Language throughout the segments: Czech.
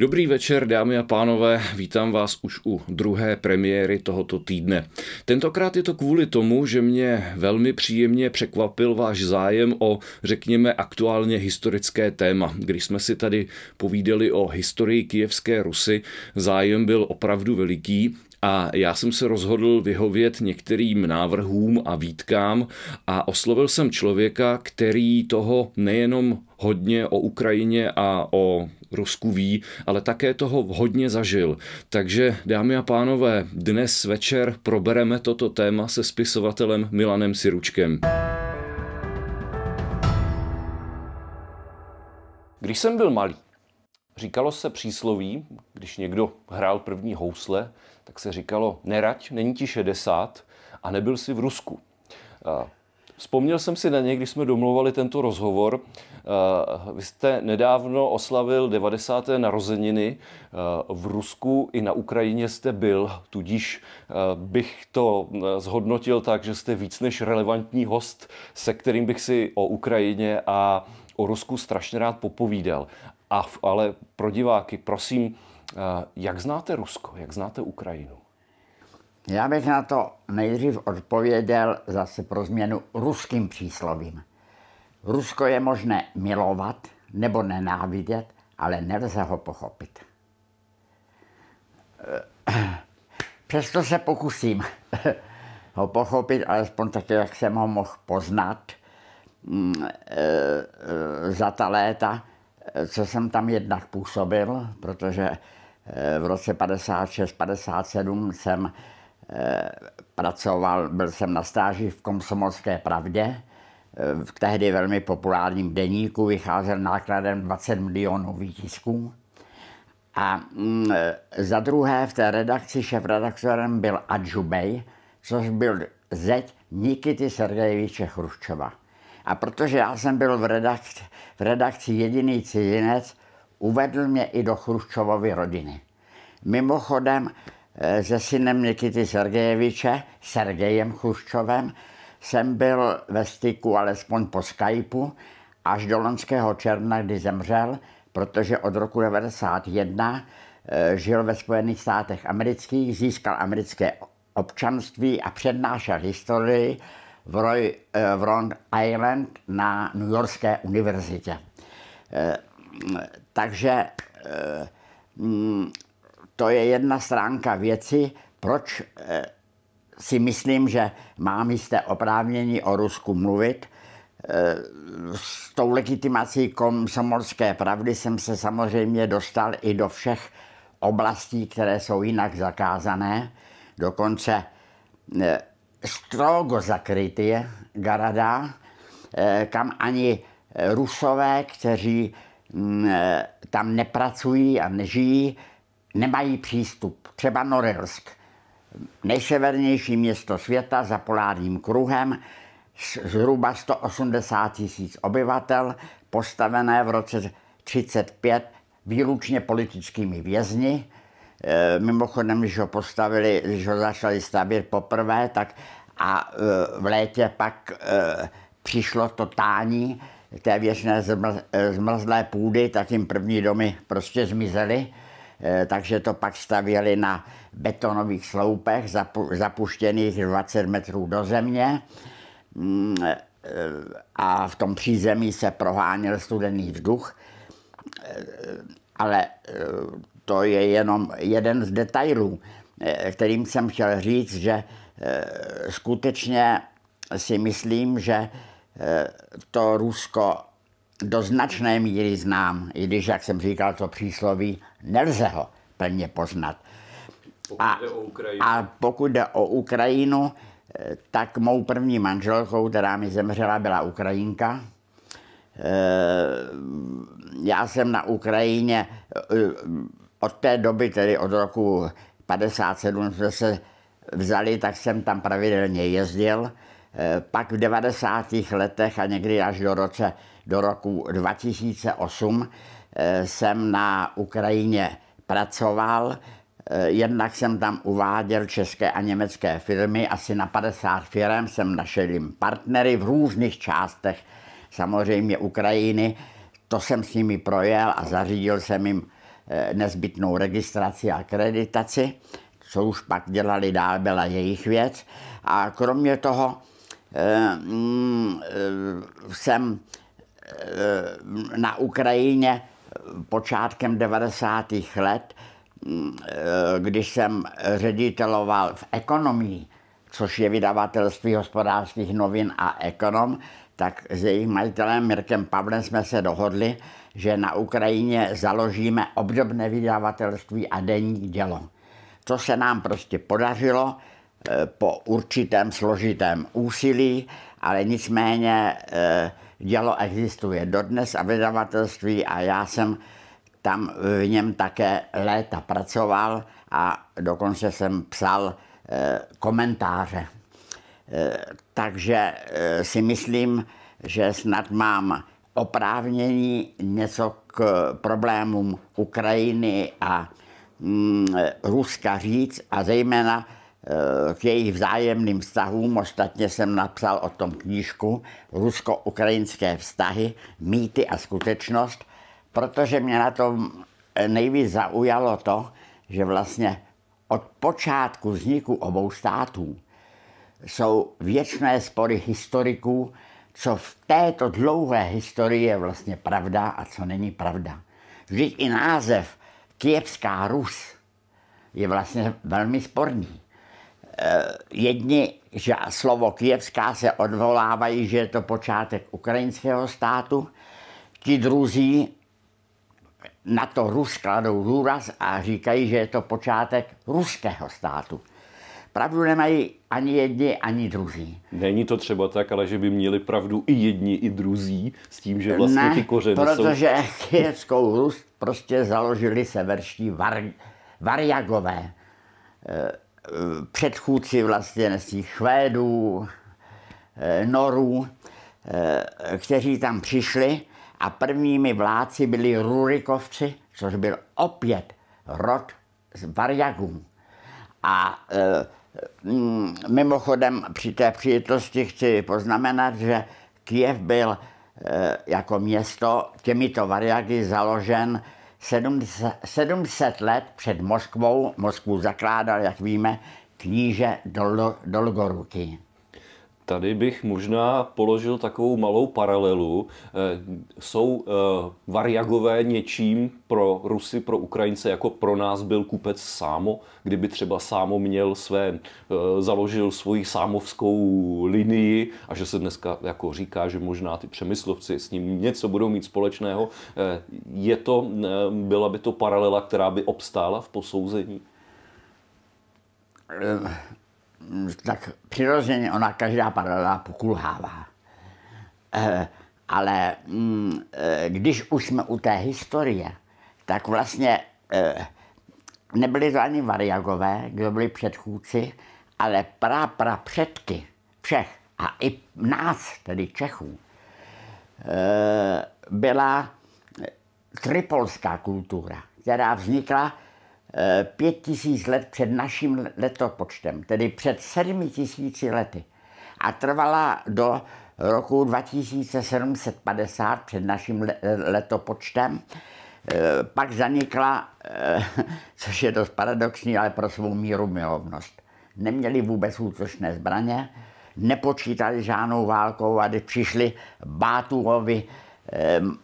Dobrý večer, dámy a pánové, vítám vás už u druhé premiéry tohoto týdne. Tentokrát je to kvůli tomu, že mě velmi příjemně překvapil váš zájem o, řekněme, aktuálně historické téma. Když jsme si tady povídali o historii kijevské Rusy, zájem byl opravdu veliký a já jsem se rozhodl vyhovět některým návrhům a výtkám a oslovil jsem člověka, který toho nejenom hodně o Ukrajině a o Rusku ví, ale také toho hodně zažil. Takže, dámy a pánové, dnes večer probereme toto téma se spisovatelem Milanem Siručkem. Když jsem byl malý, říkalo se přísloví, když někdo hrál první housle, tak se říkalo, nerať, není ti 60 a nebyl si v Rusku. Vzpomněl jsem si na něj, když jsme domlouvali tento rozhovor. Vy jste nedávno oslavil 90. narozeniny. V Rusku i na Ukrajině jste byl, tudíž bych to zhodnotil tak, že jste víc než relevantní host, se kterým bych si o Ukrajině a o Rusku strašně rád popovídal. A, ale pro diváky, prosím, Eh, jak znáte Rusko? Jak znáte Ukrajinu? Já bych na to nejdřív odpověděl zase pro změnu ruským příslovím. Rusko je možné milovat nebo nenávidět, ale nelze ho pochopit. Eh, přesto se pokusím ho pochopit, alespoň tak, jak jsem ho mohl poznat mm, eh, za ta léta, co jsem tam jednak působil, protože v roce 56-57 jsem eh, pracoval, byl jsem na stáži v Komsomolské pravdě, eh, v tehdy velmi populárním deníku, vycházel nákladem 20 milionů výtisků. A mm, eh, za druhé v té redakci šef-redaktorem byl Adžubej, což byl zeď Nikity Sergejeviče Chruščova. A protože já jsem byl v redakci, v redakci jediný cizinec, Uvedl mě i do Chruščovovy rodiny. Mimochodem eh, se synem Nikity Sergejeviče, Sergejem Chruščovem, jsem byl ve styku alespoň po Skypeu až do loňského června, kdy zemřel, protože od roku 1991 eh, žil ve Spojených státech amerických, získal americké občanství a přednášel historii v, Roy, eh, v Rhode Island na New Yorkské univerzitě. Takže eh, mm, to je jedna stránka věci, proč eh, si myslím, že mám jisté oprávnění o Rusku mluvit. Eh, s tou legitimací komsomolské pravdy jsem se samozřejmě dostal i do všech oblastí, které jsou jinak zakázané. Dokonce strogo zakrytý Garada, kam ani Rusové, kteří E, tam nepracují a nežijí, nemají přístup. Třeba Norilsk, nejsevernější město světa za polárním kruhem, zhruba 180 tisíc obyvatel, postavené v roce 35 výlučně politickými vězni. E, mimochodem, když ho postavili, když ho začali stavět poprvé, tak a e, v létě pak přišlo přišlo totální té věčné eh, zmrzlé půdy, tak jim první domy prostě zmizely, eh, takže to pak stavěli na betonových sloupech zapuštěných 20 metrů do země mm, eh, a v tom přízemí se proháněl studený vzduch, ale to je jenom jeden z detailů, kterým jsem chtěl říct, že skutečně si myslím, že to Rusko do značné míry znám, i když, jak jsem říkal, to přísloví nelze ho plně poznat. Pokud a, a pokud jde o Ukrajinu, eh, tak mou první manželkou, která mi zemřela, byla Ukrajinka. Eh, já jsem na Ukrajině eh, od té doby, tedy od roku 1957, jsme se vzali, tak jsem tam pravidelně jezdil. Eh, pak v 90. letech a někdy až do, roce, do roku 2008 eh, jsem na Ukrajině pracoval. Eh, jednak jsem tam uváděl české a německé firmy, asi na 50 firm jsem našel jim partnery v různých částech, samozřejmě Ukrajiny. To jsem s nimi projel a zařídil jsem jim nezbytnou registraci a akreditaci, co už pak dělali dál, byla jejich věc. A kromě toho Eh, mm, eh, jsem eh, na Ukrajině počátkem 90. let, když jsem řediteloval v ekonomii, což je vydavatelství hospodářských novin a ekonom, tak s jejich majitelem Mirkem Pavlem jsme se dohodli, že na Ukrajině založíme obdobné vydavatelství a denní dělo. To se nám prostě podařilo, Eh, po určitém složitém úsilí, ale nicméně eh, dělo existuje dodnes a vydavatelství a já jsem tam v něm také léta pracoval a dokonce jsem psal eh, komentáře. Takže si myslím, že snad mám oprávnění něco k problémům Ukrajiny a mm, Ruska říct a zejména Eh, k jejich vzájemným vztahům. Ostatně jsem napsal o tom knížku Rusko-ukrajinské vztahy, mýty a skutečnost, protože mě na tom nejvíc zaujalo to, že vlastně od počátku vzniku obou států jsou věčné spory historiků, co v této dlouhé historii je vlastně pravda a co není pravda. Vždyť i název Kievská Rus je vlastně velmi sporný. Eh, jedni, že slovo Kijevská se odvolávají, že je to počátek ukrajinského státu, ti druzí na to Rus kladou důraz a říkají, že je to počátek ruského státu. Pravdu nemají ani jedni, ani druzí. Není to třeba tak, ale že by měli pravdu i jedni, i druzí, s tím, že vlastně ne, ty kořeny protože jsou... Kyjevskou Rus prostě založili severští var, varjagové. Eh, Eh, předchůdci vlastně z Švédů, eh, Norů, eh, kteří tam přišli a prvními vládci byli Rurikovci, což byl opět rod z Varjagů. A mm, mimochodem při té příležitosti chci poznamenat, že Kiev byl jako město těmito Varjagy založen 700, let před Moskvou, Moskvu zakládal, jak víme, kníže Dol, Dolgoruky. Tady bych možná položil takovou malou paralelu. Eh, jsou eh, variagové něčím pro Rusy, pro Ukrajince, jako pro nás byl kupec Sámo, kdyby třeba Sámo měl své, eh, založil svoji sámovskou linii a že se dneska jako říká, že možná ty přemyslovci s ním něco budou mít společného. Je to, byla by to paralela, která by obstála v posouzení? tak přirozeně ona každá paralela pokulhává. Eh, ale mm, eh, když už jsme u té historie, tak vlastně eh, nebyly to ani variagové, kdo byli předchůdci, ale pra, pra předky všech a i nás, tedy Čechů, byla tripolská kultura, která vznikla Eh, pět tisíc let před naším letopočtem, tedy před sedmi tisíci lety. A trvala do roku 2750 před naším letopočtem. Eh, pak zanikla, eh, což je dost paradoxní, ale pro svou míru milovnost. Neměli vůbec útočné zbraně, nepočítali žádnou válkou a když přišli Bátuhovi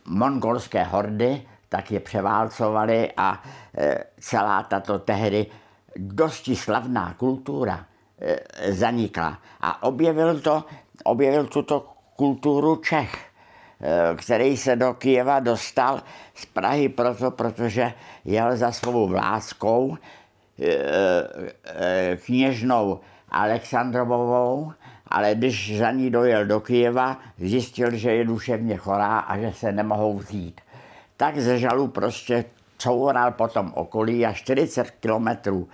mongolské hordy, tak je převálcovali a e, celá tato tehdy dosti slavná kultura e, zanikla. A objevil, to, objevil tuto kulturu Čech, e, který se do Kijeva dostal z Prahy proto, protože jel za svou vláskou, kněžnou Alexandrovou, ale když za ní dojel do Kijeva, zjistil, že je duševně chorá a že se nemohou vzít tak ze Žalu prostě coural po tom okolí a 40 kilometrů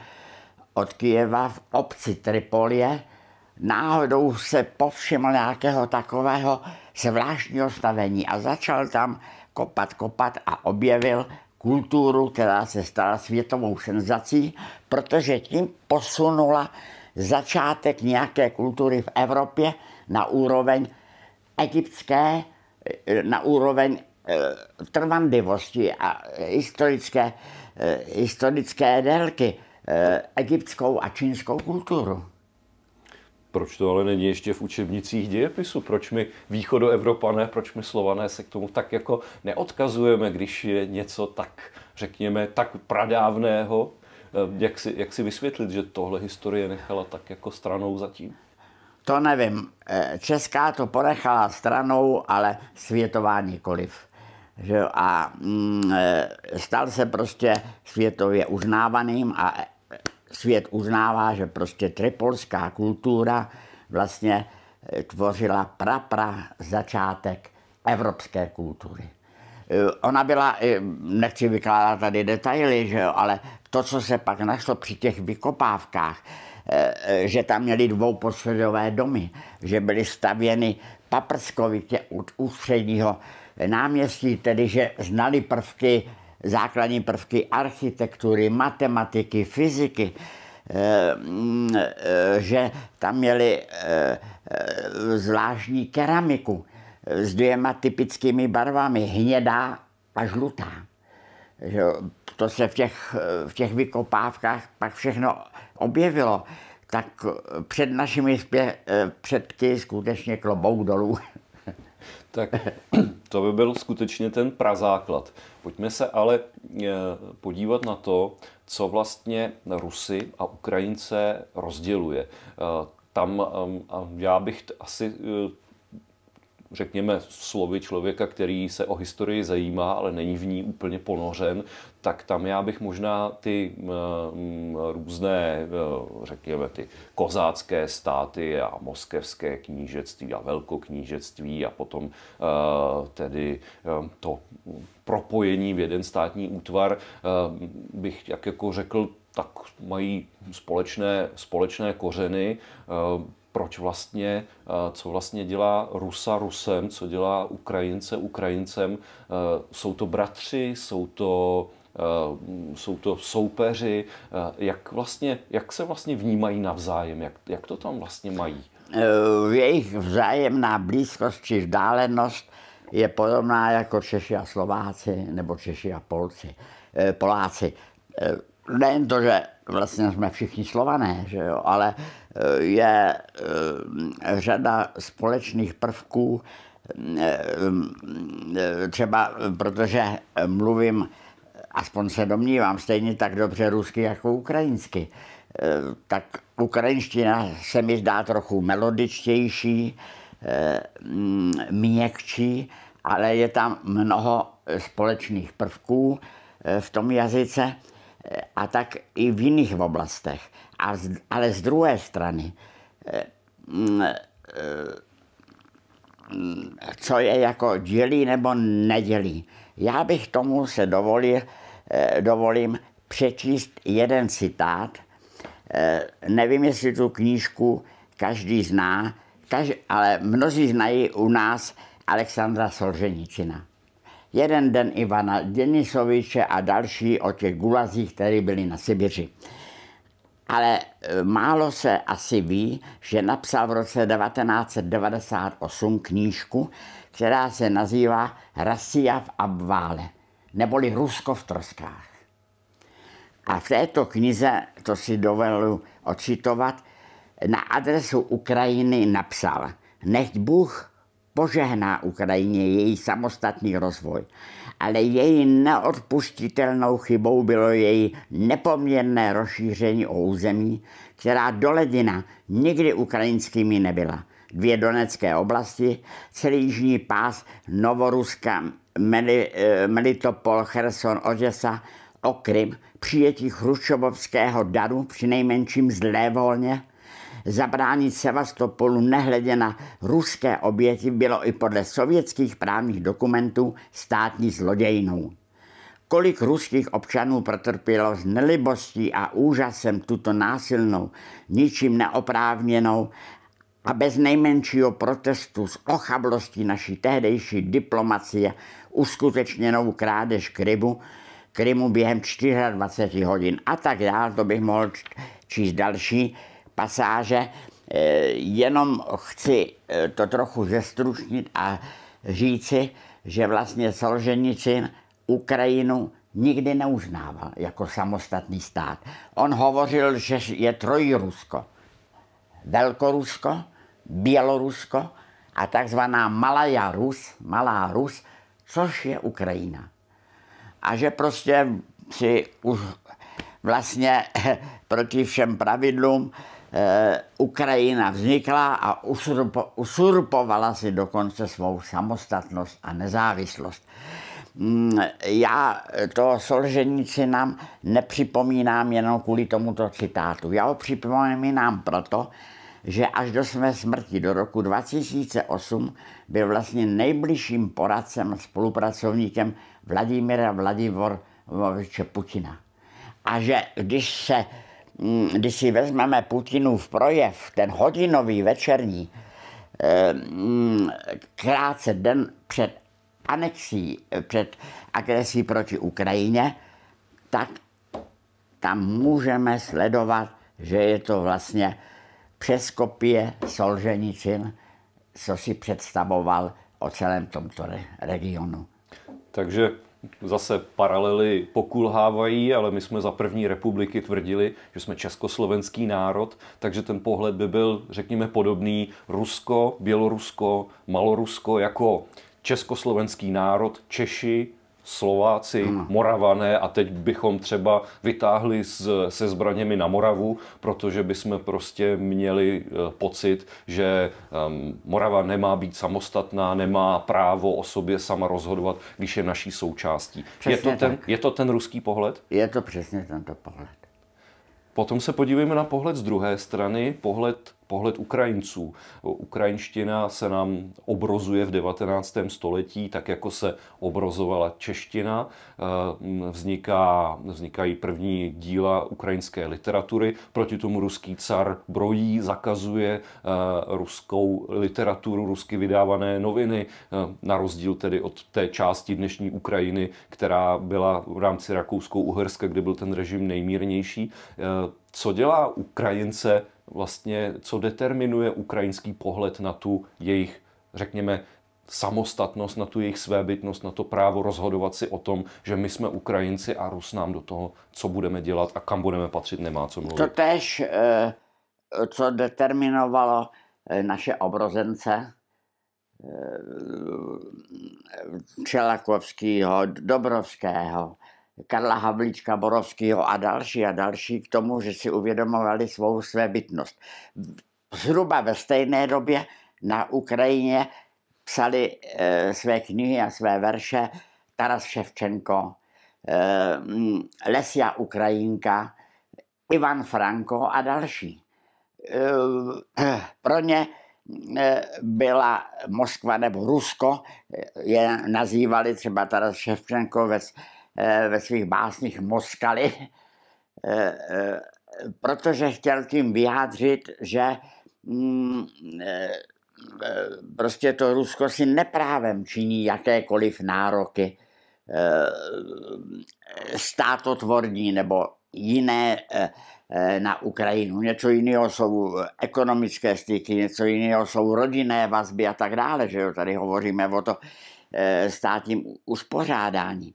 od Kijeva v obci Tripolie náhodou se povšiml nějakého takového zvláštního stavení a začal tam kopat, kopat a objevil kulturu, která se stala světovou senzací, protože tím posunula začátek nějaké kultury v Evropě na úroveň egyptské, na úroveň Eh, trvanlivosti a historické, eh, historické délky eh, egyptskou a čínskou kulturu. Proč to ale není ještě v učebnicích dějepisu? Proč my východoevropané, proč my slované se k tomu tak jako neodkazujeme, když je něco tak, řekněme, tak pradávného? Jak si, jak si vysvětlit, že tohle historie nechala tak jako stranou zatím? To nevím. Česká to ponechala stranou, ale světová nikoliv. Že a mm, eh, stal se prostě světově uznávaným a eh, svět uznává, že prostě tripolská kultura vlastně eh, tvořila prapra začátek evropské kultury. Ona byla, nechci vykládat tady detaily, že jo, ale to, co se pak našlo při těch vykopávkách, že tam měli dvouposledové domy, že byly stavěny paprskovitě od ústředního náměstí, tedy že znali prvky, základní prvky architektury, matematiky, fyziky, eh, mm, eh, že tam měli eh, zvláštní keramiku s dvěma typickými barvami, hnědá a žlutá. To se v těch, v těch vykopávkách pak všechno objevilo tak před našimi předky skutečně klobouk dolů. Tak to by byl skutečně ten prazáklad. Pojďme se ale eh, podívat na to, co vlastně Rusy a Ukrajince rozděluje. Eh, tam eh, já bych asi řekněme, slovy člověka, který se o historii zajímá, ale není v ní úplně ponořen, tak tam já bych možná ty eh, mm, různé, eh, řekněme, ty kozácké státy a moskevské knížectví a velkoknížectví a potom eh, tedy to propojení v jeden státní útvar, bych jak jako řekl, tak mají společné, společné kořeny proč vlastně, eh, co vlastně dělá Rusa Rusem, co dělá Ukrajince Ukrajincem. Eh, jsou to bratři, jsou to eh, jsou to soupeři, jak, vlastně, jak se vlastně vnímají navzájem, jak, jak to tam vlastně mají? Jejich vzájemná blízkost či vzdálenost je podobná jako Češi a Slováci nebo Češi a Polci, Poláci. Nejen to, že vlastně jsme všichni slované, že jo, ale je eh, řada společných prvků, eh, eh, třeba protože mluvím, aspoň se domnívám, stejně tak dobře rusky jako ukrajinsky, tak ukrajinština se mi zdá trochu melodičtější, měkčí, ale je tam mnoho společných prvků v tom jazyce a tak i v jiných oblastech. A z, ale z druhé strany, eh, mm, eh, mm, co je jako dělí nebo nedělí, já bych tomu se dovolil, eh, dovolím přečíst jeden citát. Nevím, jestli tu knížku každý zná, každý, ale mnozí znají u nás Alexandra Solženicina. Jeden den Ivana Denisoviče a další o těch gulazích, které byli na Sibiři ale e, málo se asi ví, že napsal v roce 1998 knížku, která se nazývá Rasia v Abvále, neboli Rusko v troskách. A v této knize, to si dovelu ocitovat, na adresu Ukrajiny napsal, nechť Bůh požehná Ukrajině její samostatný rozvoj, ale její neodpustitelnou chybou bylo její nepoměrné rozšíření o území, která doledina nikdy ukrajinskými nebyla. Dvě donecké oblasti, celý jižní pás Novoruska, eh, Melitopol, Cherson, Oděsa, Okrym, přijetí chruščovovského daru při nejmenším volně, Zabránit Sevastopolu nehledě na ruské oběti bylo i podle sovětských právních dokumentů státní zlodějnou. Kolik ruských občanů protrpělo s nelibostí a úžasem tuto násilnou, ničím neoprávněnou a bez nejmenšího protestu s ochablostí naší tehdejší diplomacie uskutečněnou krádež Krymu, Krymu během 24 hodin a tak dál, to bych mohl číst další, pasáže, e, jenom chci e, to trochu zestručnit a říci, že vlastně Solženicin Ukrajinu nikdy neuznával jako samostatný stát. On hovořil, že je Trojrusko, Velkorusko, Bělorusko a takzvaná Malá Rus, Malá Rus, což je Ukrajina. A že prostě si už vlastně proti všem pravidlům Eh, Ukrajina vznikla a usurpovala si dokonce svou samostatnost a nezávislost. Mm, já to nám nepřipomínám jenom kvůli tomuto citátu. Já ho připomínám proto, že až do své smrti do roku 2008 byl vlastně nejbližším poradcem, spolupracovníkem Vladimira Vladivor Putina. A že když se Mm, když si vezmeme Putinův projev, ten hodinový večerní, eh, mm, krátce den před anexí, eh, před agresí proti Ukrajině, tak tam můžeme sledovat, že je to vlastně přes kopie Solženicin, co si představoval o celém tomto regionu. Takže zase paralely pokulhávají, ale my jsme za první republiky tvrdili, že jsme československý národ, takže ten pohled by byl, řekněme, podobný Rusko, Bělorusko, Malorusko jako československý národ, Češi, Slováci, hmm. Moravané a teď bychom třeba vytáhli s, se zbraněmi na Moravu, protože bychom prostě měli eh, pocit, že um, Morava nemá být samostatná, nemá právo o sobě sama rozhodovat, když je naší součástí. je to, ten, je to ten ruský pohled? Je to přesně tento pohled. Potom se podívejme na pohled z druhé strany, pohled pohled Ukrajinců. Ukrajinština se nám obrozuje v 19. století, tak jako se obrozovala čeština. Eh, vzniká, vznikají první díla ukrajinské literatury. Proti tomu ruský car brojí, zakazuje eh, ruskou literaturu, rusky vydávané noviny, eh, na rozdíl tedy od té části dnešní Ukrajiny, která byla v rámci Rakousko-Uherska, kde byl ten režim nejmírnější. Co dělá Ukrajince vlastně, co determinuje ukrajinský pohled na tu jejich, řekněme, samostatnost, na tu jejich svébytnost, na to právo rozhodovat si o tom, že my jsme Ukrajinci a Rus nám do toho, co budeme dělat a kam budeme patřit, nemá co mluvit. To tež, eh, co determinovalo eh, naše obrozence, eh, Čelakovského, Dobrovského, Karla Havlíčka, Borovského a další a další k tomu, že si uvědomovali svou své bytnost. Zhruba ve stejné době na Ukrajině psali e, své knihy a své verše Taras Ševčenko, e, Lesia Ukrajinka, Ivan Franko a další. E, pro ně byla Moskva nebo Rusko, je nazývali třeba Taras Ševčenkovec Eh, ve svých básních Moskaly, eh, eh, protože chtěl tím vyjádřit, že mm, prostě to Rusko si neprávem činí jakékoliv nároky státotvorní nebo jiné na Ukrajinu. Něco jiného jsou ekonomické styky, něco jiného jsou rodinné vazby a tak dále. Že jo? Tady hovoříme o to, E, státním uspořádání.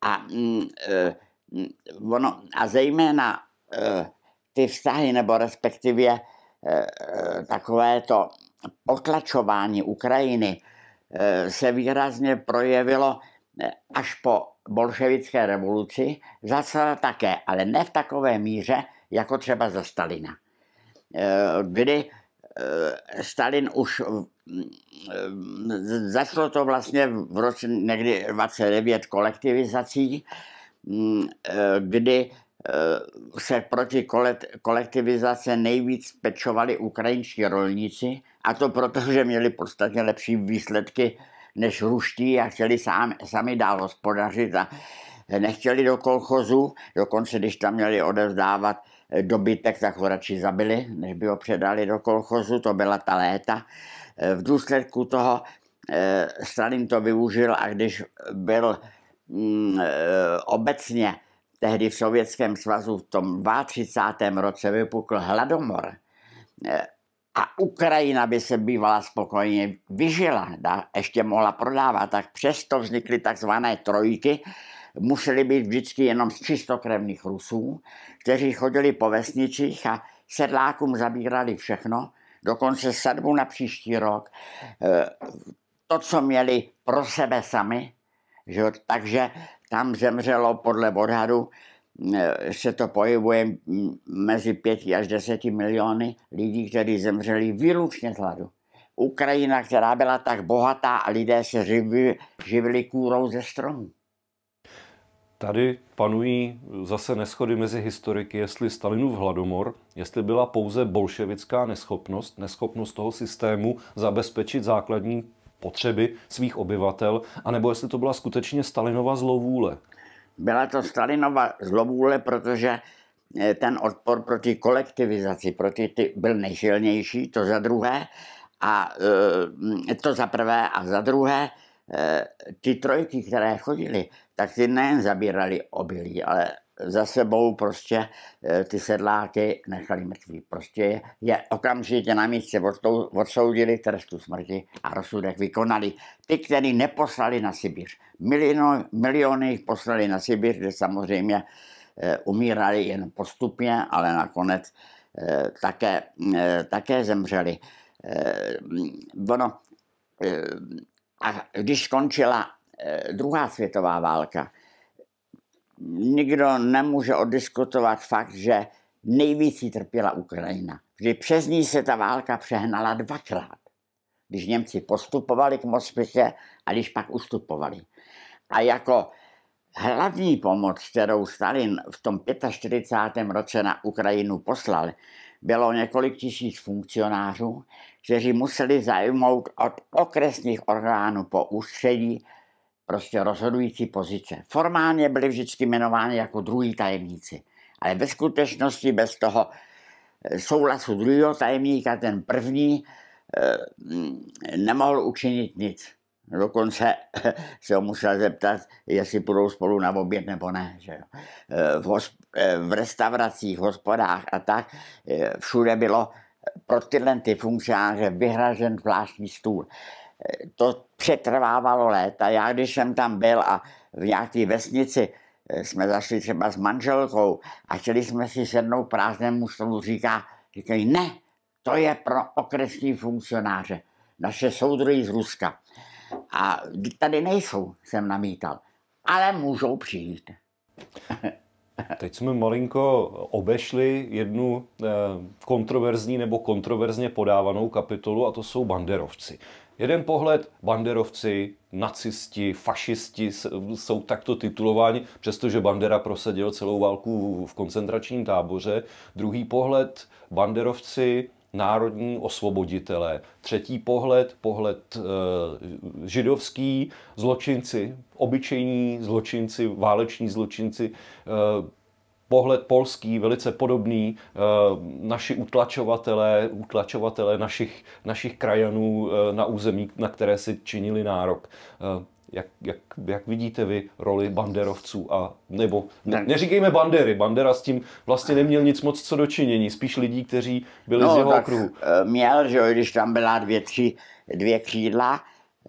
A, mm, e, mm, ono, a zejména e, ty vztahy, nebo respektive takové to potlačování Ukrajiny se výrazně projevilo až po bolševické revoluci, zase také, ale ne v takové míře, jako třeba za Stalina. Kdy Stalin už Eh, začalo to vlastně v roce někdy 29 kolektivizací, mm, eh, kdy eh, se proti kolektivizace nejvíc pečovali ukrajinští rolníci, a to proto, že měli podstatně lepší výsledky než ruští a chtěli sám, sami dál hospodařit a nechtěli do kolchozu, dokonce když tam měli odevzdávat dobytek, tak ho radši zabili, než by ho předali do kolchozu, to byla ta léta. Eh, v důsledku toho eh, Stalin to využil a když byl mm, eh, obecně tehdy v Sovětském svazu v tom 32. roce vypukl hladomor a Ukrajina by se bývala spokojně vyžila, da, ještě mohla prodávat, tak přesto vznikly takzvané trojky, museli být vždycky jenom z čistokrevných Rusů, kteří chodili po vesničích a sedlákům zabírali všechno, dokonce sadbu na příští rok, eh, to, co měli pro sebe sami, že jo? takže tam zemřelo podle odhadu, eh, se to pohybuje mezi 5 až 10 miliony lidí, kteří zemřeli výlučně z hladu. Ukrajina, která byla tak bohatá a lidé se živili, živili kůrou ze stromů. Tady panují zase neschody mezi historiky, jestli Stalinův hladomor, jestli byla pouze bolševická neschopnost, neschopnost toho systému zabezpečit základní potřeby svých obyvatel, anebo jestli to byla skutečně Stalinova zlovůle. Byla to Stalinova zlovůle, protože eh, ten odpor proti kolektivizaci, proti ty byl nejsilnější, to za druhé, a eh, to za prvé a za druhé, Eh, ty trojky, které chodily, tak ty nejen zabírali obilí, ale za sebou prostě eh, ty sedláky nechali mrtví. Prostě je okamžitě na místě odsoudili trestu smrti a rozsudek vykonali. Ty, který neposlali na Sibíř. Miliony, miliony jich poslali na Sibíř, kde samozřejmě eh, umírali jen postupně, ale nakonec také, také zemřeli. Ono, a když skončila eh, druhá světová válka, nikdo nemůže oddiskutovat fakt, že nejvíc trpěla Ukrajina. Kdy přes ní se ta válka přehnala dvakrát. Když Němci postupovali k Moskvě a když pak ustupovali. A jako hlavní pomoc, kterou Stalin v tom 45. roce na Ukrajinu poslal, bylo několik tisíc funkcionářů, kteří museli zajmout od okresních orgánů po ústředí prostě rozhodující pozice. Formálně byli vždycky jmenováni jako druhý tajemníci, ale ve skutečnosti bez toho eh, souhlasu druhého tajemníka ten první eh, nemohl učinit nic. Dokonce eh, se ho musel zeptat, jestli půjdou spolu na oběd nebo ne. Že jo. Eh, v restauracích, hospodách a tak, eh, všude bylo pro tyhle ty funkcionáře vyhražen zvláštní stůl. Eh, to přetrvávalo léta. Já, když jsem tam byl a v nějaké vesnici jsme zašli třeba s manželkou a chtěli jsme si sednout prázdnému stolu, říká, říkají, ne, to je pro okresní funkcionáře, naše soudruhy z Ruska. A tady nejsou, jsem namítal, ale můžou přijít. Teď jsme malinko obešli jednu eh, kontroverzní nebo kontroverzně podávanou kapitolu a to jsou banderovci. Jeden pohled, banderovci, nacisti, fašisti jsou takto titulováni, přestože Bandera prosadil celou válku v koncentračním táboře. Druhý pohled, banderovci, národní osvoboditelé. Třetí pohled, pohled eh, židovský, zločinci, obyčejní zločinci, váleční zločinci, eh, pohled polský, velice podobný. Eh, naši utlačovatelé, utlačovatelé našich, našich krajanů na území, na které si činili nárok. Jak, jak, jak vidíte vy roli banderovců a nebo ne, neříkejme bandery, bandera s tím vlastně neměl nic moc co dočinění, spíš lidí, kteří byli no, z jeho tak okruhu. Eh, měl, že jo, když tam byla dvě, tři, dvě křídla,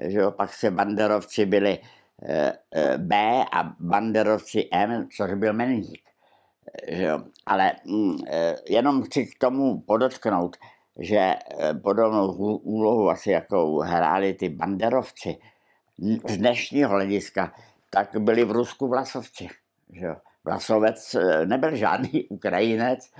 že jo, pak se banderovci byli eh, eh, B a banderovci M, což byl Meník. Že jo. Ale mm, jenom chci k tomu podotknout, že podobnou úlohu asi jakou hráli ty banderovci, z dnešního hlediska, tak byli v Rusku vlasovci. Že? Vlasovec eh, nebyl žádný Ukrajinec,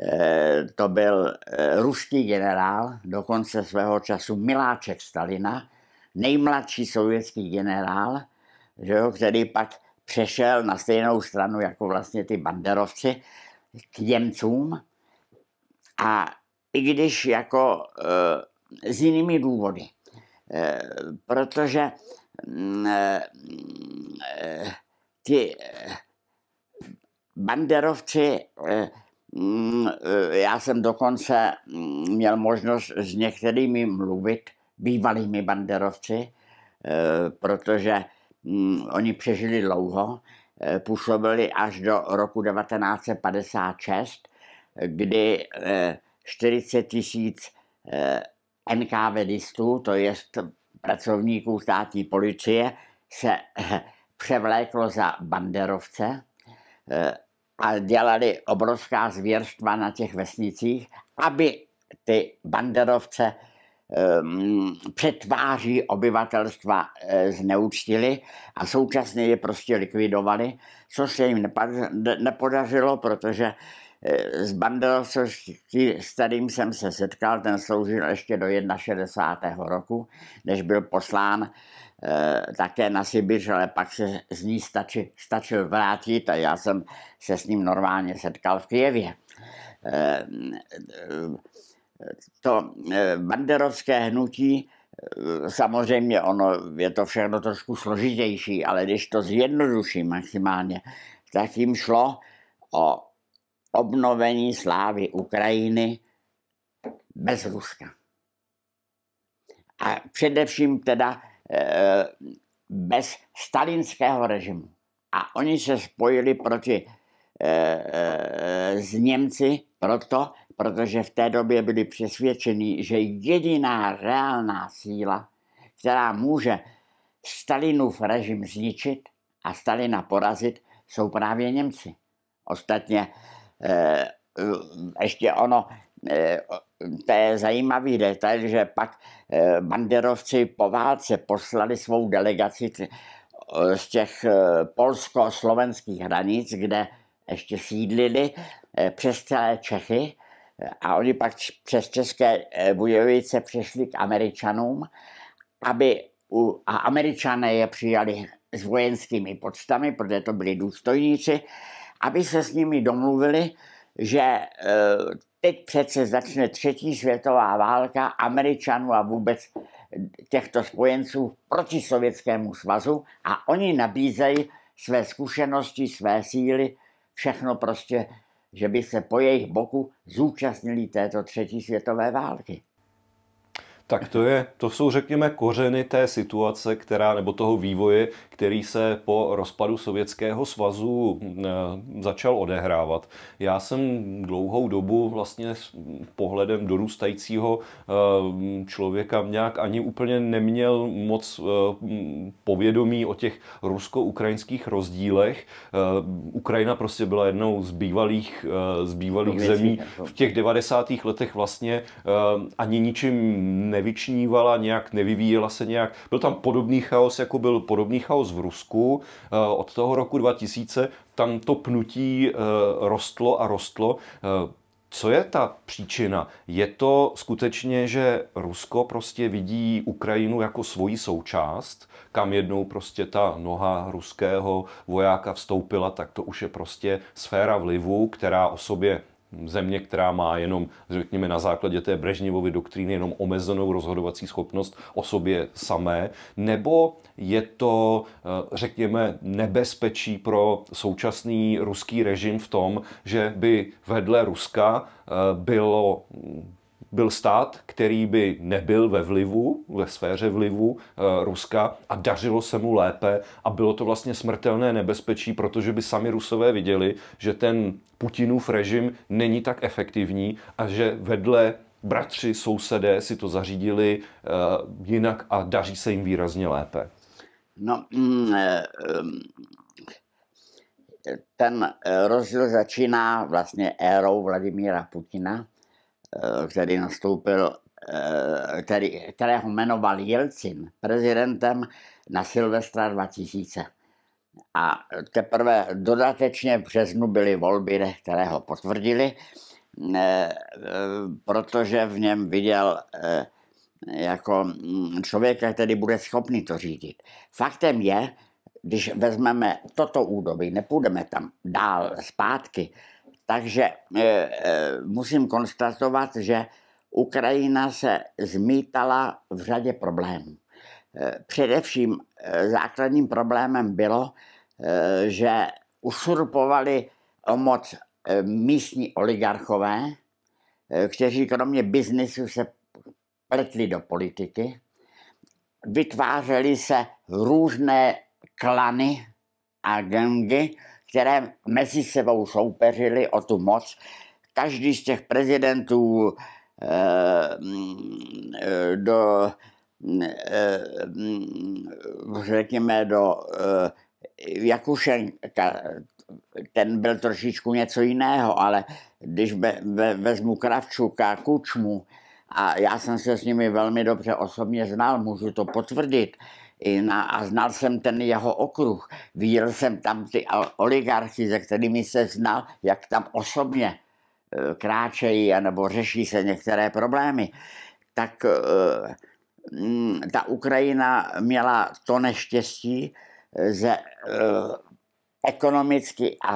eh, to byl eh, ruský generál, dokonce svého času miláček Stalina, nejmladší sovětský generál, že který pak přešel na stejnou stranu jako vlastně ty banderovci k Němcům. A i když jako e, s jinými důvody. Eh, protože mm, eh, eh, ti banderovci, mm, já jsem dokonce mm, měl možnost s některými mluvit, bývalými banderovci, protože oni přežili dlouho, působili až do roku 1956, kdy 40 tisíc NKVDistů, to je pracovníků státní policie, se převléklo za banderovce eh, a dělali obrovská zvěrstva na těch vesnicích, aby ty banderovce ehm, přetváří obyvatelstva e, zneučtili a současně je prostě likvidovali, což se jim nepodařilo, protože Zbandil eh, se, s kterým jsem se setkal, ten sloužil ještě do 61. roku, než byl poslán eh, také na Sibiř, ale pak se z ní stači, stačil vrátit a já jsem se s ním normálně setkal v Kijevě. Eh, to banderovské hnutí samozřejmě ono, je to všechno trošku složitější, ale když to zjednoduším maximálně, tak jim šlo o obnovení slávy Ukrajiny bez Ruska. A především teda e, bez stalinského režimu. A oni se spojili proti e, e, s Němci proto, protože v té době byli přesvědčeni, že jediná reálná síla, která může Stalinův režim zničit a Stalina porazit, jsou právě Němci. Ostatně Eh, eh, ještě ono, eh, to je zajímavý detail, že pak banderovci po válce poslali svou delegaci z těch polsko-slovenských hranic, kde ještě sídlili přes celé Čechy a oni pak přes České Bujovice přišli k Američanům, aby u, a Američané je přijali s vojenskými podstami, protože to byli důstojníci, aby se s nimi domluvili, že e, teď přece začne třetí světová válka Američanů a vůbec těchto spojenců proti Sovětskému svazu a oni nabízejí své zkušenosti, své síly, všechno prostě, že by se po jejich boku zúčastnili této třetí světové války. Tak to, je, to jsou, řekněme, kořeny té situace, která, nebo toho vývoje, který se po rozpadu Sovětského svazu e, začal odehrávat. Já jsem dlouhou dobu vlastně s pohledem dorůstajícího e, člověka nějak ani úplně neměl moc e, povědomí o těch rusko-ukrajinských rozdílech. Ukrajina prostě byla jednou z bývalých, z bývalých zemí. V těch 90. letech vlastně ani ničím nevyčnívala, nějak nevyvíjela se nějak. Byl tam podobný chaos, jako byl podobný chaos v Rusku eh, od toho roku 2000. Tam to pnutí eh, rostlo a rostlo. Eh, co je ta příčina? Je to skutečně, že Rusko prostě vidí Ukrajinu jako svoji součást, kam jednou prostě ta noha ruského vojáka vstoupila, tak to už je prostě sféra vlivu, která o sobě země, která má jenom, řekněme, na základě té Brežněvovy doktríny jenom omezenou rozhodovací schopnost o sobě samé, nebo je to, eh, řekněme, nebezpečí pro současný ruský režim v tom, že by vedle Ruska eh, bylo byl stát, který by nebyl ve vlivu, ve sféře vlivu e, Ruska a dařilo se mu lépe a bylo to vlastně smrtelné nebezpečí, protože by sami Rusové viděli, že ten Putinův režim není tak efektivní a že vedle bratři, sousedé si to zařídili e, jinak a daří se jim výrazně lépe. No, mm, eh, ten rozdíl začíná vlastně érou Vladimíra Putina, Eh, který nastoupil, eh, který, kterého jmenoval Jelcin prezidentem na Silvestra 2000. A teprve dodatečně v březnu byly volby, které ho potvrdili, eh, protože v něm viděl jako mm, člověka, který bude schopný to řídit. Faktem je, když vezmeme toto údobí, nepůjdeme tam dál zpátky, takže eh, eh, musím konstatovat, že Ukrajina se zmítala v řadě problémů. Eh, především základním problémem bylo, že usurpovali o moc místní oligarchové, kteří kromě biznisu se pletli do politiky. Vytvářely se různé klany a gengy, které mezi sebou soupeřili o tu moc. Každý z těch prezidentů eh, do, eh, řekněme, do e, Jakušenka, ten byl trošičku něco jiného, ale když be, be, vezmu Kravčuka, Kučmu, a já jsem se s nimi velmi dobře osobně znal, můžu to potvrdit, i na, a znal jsem ten jeho okruh. Viděl jsem tam ty oligarchy, se kterými se znal, jak tam osobně e, kráčejí nebo řeší se některé problémy. Tak e, mm, ta Ukrajina měla to neštěstí, že e, ekonomicky a,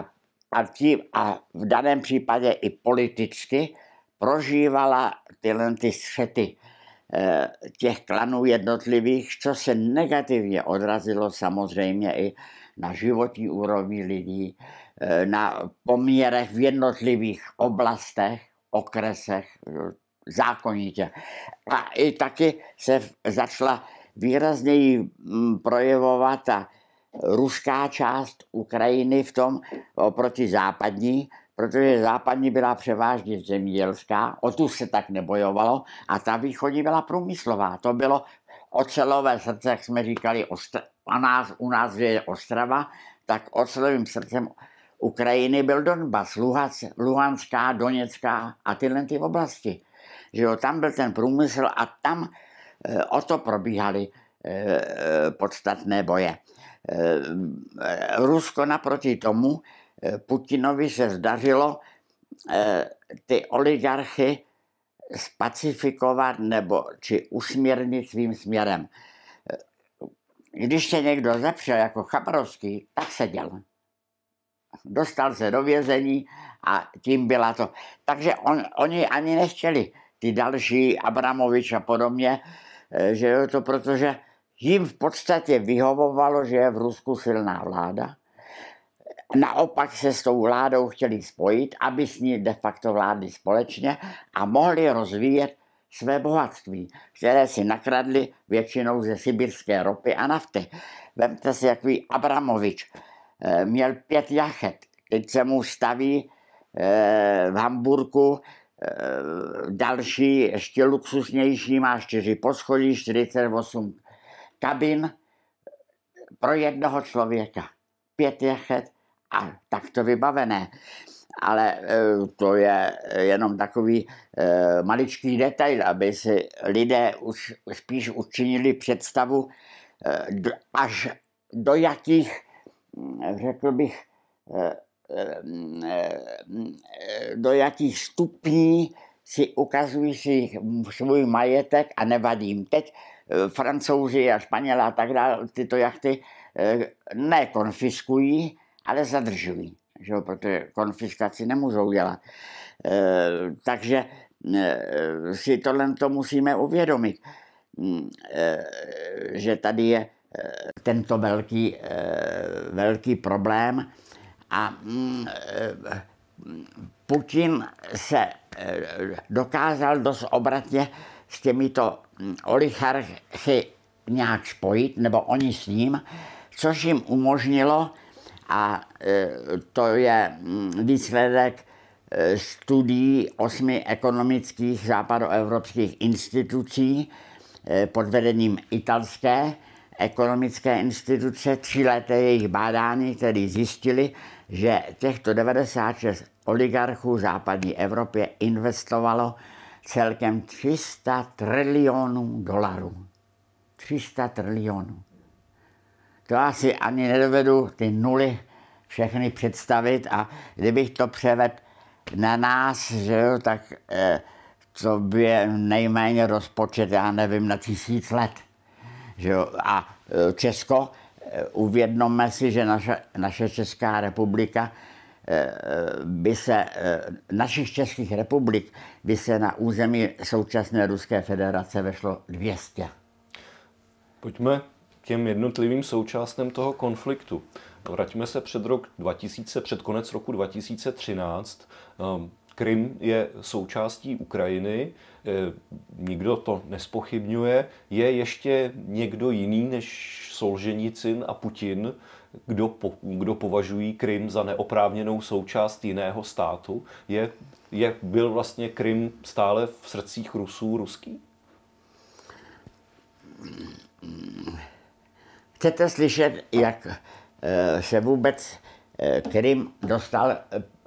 a, tím, a v daném případě i politicky prožívala tyhle ty střety. Eh, těch klanů jednotlivých, co se negativně odrazilo samozřejmě i na životní úrovni lidí, eh, na poměrech v jednotlivých oblastech, okresech, eh, zákonitě. A i taky se začala výrazněji mm, projevovat ta ruská část Ukrajiny v tom oproti západní, protože západní byla převážně zemědělská, o tu se tak nebojovalo, a ta východní byla průmyslová. To bylo ocelové srdce, jak jsme říkali, a nás, u nás je Ostrava, tak ocelovým srdcem Ukrajiny byl Donbas, Luhac, Luhanská, Doněcká a tyhle ty oblasti. Že jo, tam byl ten průmysl a tam e, o to probíhaly e, podstatné boje. E, Rusko naproti tomu Eh, Putinovi se zdařilo eh, ty oligarchy spacifikovat nebo či usměrnit svým směrem. Eh, když se někdo zepřel jako Chabarovský, tak seděl. Dostal se do vězení a tím byla to. Takže on, oni ani nechtěli ty další Abramovič a podobně, že je to protože jim v podstatě vyhovovalo, že je v Rusku silná vláda Naopak se s tou vládou chtěli spojit, aby s ní de facto vládli společně a mohli rozvíjet své bohatství, které si nakradli většinou ze sibirské ropy a nafty. Vemte si, jaký Abramovič eh, měl pět jachet, teď se mu staví eh, v Hamburku eh, další, ještě luxusnější, má čtyři poschodí, 48 kabin pro jednoho člověka. Pět jachet, a takto vybavené. Ale e, to je jenom takový e, maličký detail, aby si lidé už spíš učinili představu, e, až do jakých, řekl bych, do jakých stupní si ukazují si svůj majetek a nevadím. Teď francouzi a španělé a tak dále tyto jachty nekonfiskují, ale zadržují, že jo, protože konfiskaci nemůžou dělat. E, takže e, si tohle to musíme uvědomit, e, že tady je tento velký, velký problém a mm, Putin se dokázal dost obratně s těmito mm, oligarchy nějak spojit, nebo oni s ním, což jim umožnilo a e, to je mm, výsledek e, studií osmi ekonomických západoevropských institucí e, pod vedením italské ekonomické instituce. leté jejich bádání tedy zjistili, že těchto 96 oligarchů západní Evropě investovalo celkem 300 trilionů dolarů. 300 trilionů. To asi ani nedovedu ty nuly všechny představit a kdybych to převedl na nás, že jo, tak eh, to by je nejméně rozpočet, já nevím, na tisíc let. Že jo? A eh, Česko, eh, uvědomme si, že naše, naše Česká republika eh, by se, našich českých republik by se na území současné Ruské federace vešlo 200. Pojďme k těm jednotlivým součástem toho konfliktu. Vraťme se před rok 2000, před konec roku 2013. Ehm, Krym je součástí Ukrajiny, eh, nikdo to nespochybňuje. Je ještě někdo jiný než Solženicin a Putin, kdo, po, kdo považují Krym za neoprávněnou součást jiného státu? Je, je, byl vlastně Krym stále v srdcích Rusů ruský? Chcete slyšet, jak Eh, se vůbec eh, Krym dostal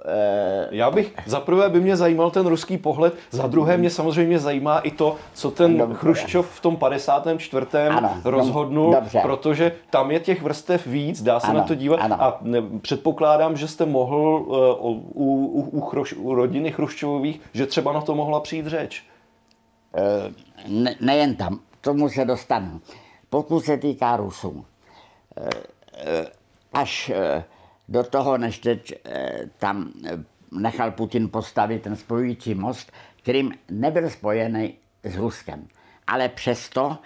eh, já bych, za prvé by mě zajímal ten ruský pohled, za druhé mě samozřejmě zajímá i to, co ten dobře. Chruščov v tom 54. Ano, rozhodnul, dobře. protože tam je těch vrstev víc, dá se ano, na to dívat ano. a ne, předpokládám, že jste mohl uh, u, u, u, Chruš, u rodiny Chruščovových, že třeba na to mohla přijít řeč. Ne, nejen tam, tomu se dostanu. Pokud se týká Rusů, až eh, do toho, než teď eh, tam eh, nechal Putin postavit ten spojující most, kterým nebyl spojený s Ruskem. Ale přesto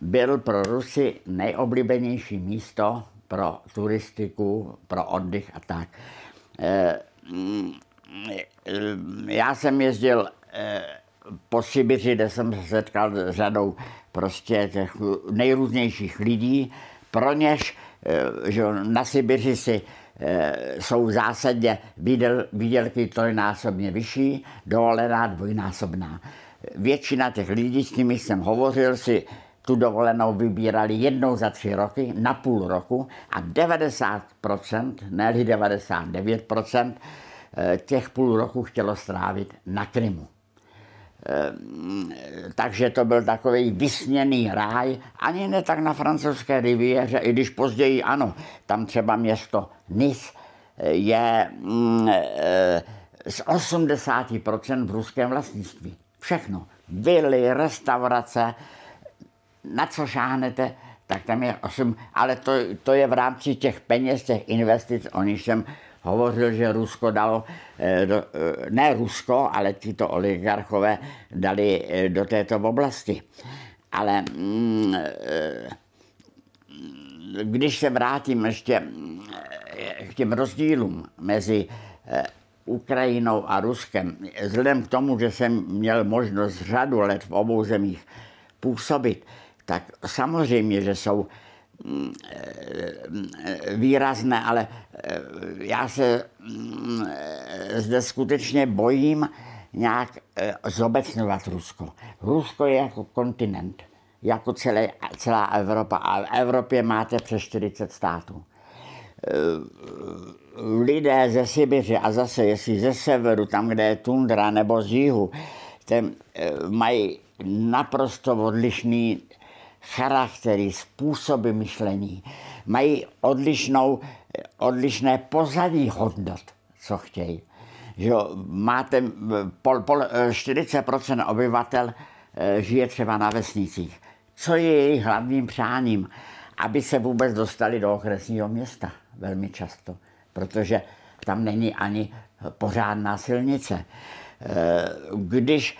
byl pro Rusy nejoblíbenější místo pro turistiku, pro oddych a tak. Já jsem jezdil po Sibiři, kde jsem se setkal s řadou prostě těch nejrůznějších lidí, pro něž Eh, že na Sibiři si eh, jsou v zásadě výdělky trojnásobně vyšší, dovolená dvojnásobná. Většina těch lidí, s nimi jsem hovořil, si tu dovolenou vybírali jednou za tři roky, na půl roku a 90%, ne 99%, těch půl roku chtělo strávit na Krymu. Ehm, takže to byl takový vysněný ráj, ani ne tak na francouzské riviéře, i když později ano, tam třeba město Nice eh, je z mm, 80% eh, v ruském vlastnictví. Všechno. Vily, restaurace, na co šáhnete, tak tam je 8, ale to, to je v rámci těch peněz, těch investic, o nich jsem hovořil, že Rusko dalo, eh, eh, ne Rusko, ale tito oligarchové dali eh, do této oblasti. Ale mm, když se vrátím ještě k těm rozdílům mezi Ukrajinou a Ruskem, vzhledem k tomu, že jsem měl možnost řadu let v obou zemích působit, tak samozřejmě, že jsou Eh, výrazné, ale eh, já se mm, eh, zde skutečně bojím nějak zobecňovat Rusko. Rusko je jako kontinent, jako celé, celá Evropa. A v Evropě máte přes 40 států. Lidé ze Sibiře a zase jestli ze severu, tam, kde je tundra, nebo z jihu, ten, mají naprosto odlišný charaktery, způsoby myšlení, mají odlišnou, odlišné pozadí hodnot, co chtějí. Že máte pol, pol, 40% obyvatel eh, žije třeba na vesnicích. Co je jejich hlavním přáním? Aby se vůbec dostali do okresního města velmi často, protože tam není ani pořádná silnice. Eh, když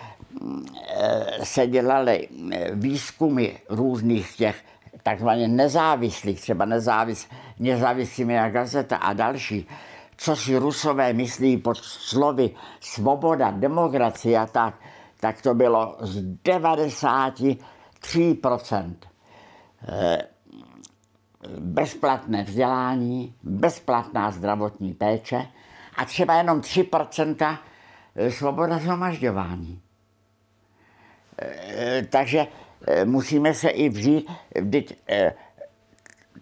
Eh, se dělaly eh, výzkumy různých těch takzvaně nezávislých, třeba nezávis, nezávislými na gazeta a další, co si rusové myslí pod slovy svoboda, demokracie a tak, tak to bylo z 93% eh, bezplatné vzdělání, bezplatná zdravotní péče a třeba jenom 3% svoboda zhromažďování. Eh, takže eh, musíme se i vzít, vždyť eh,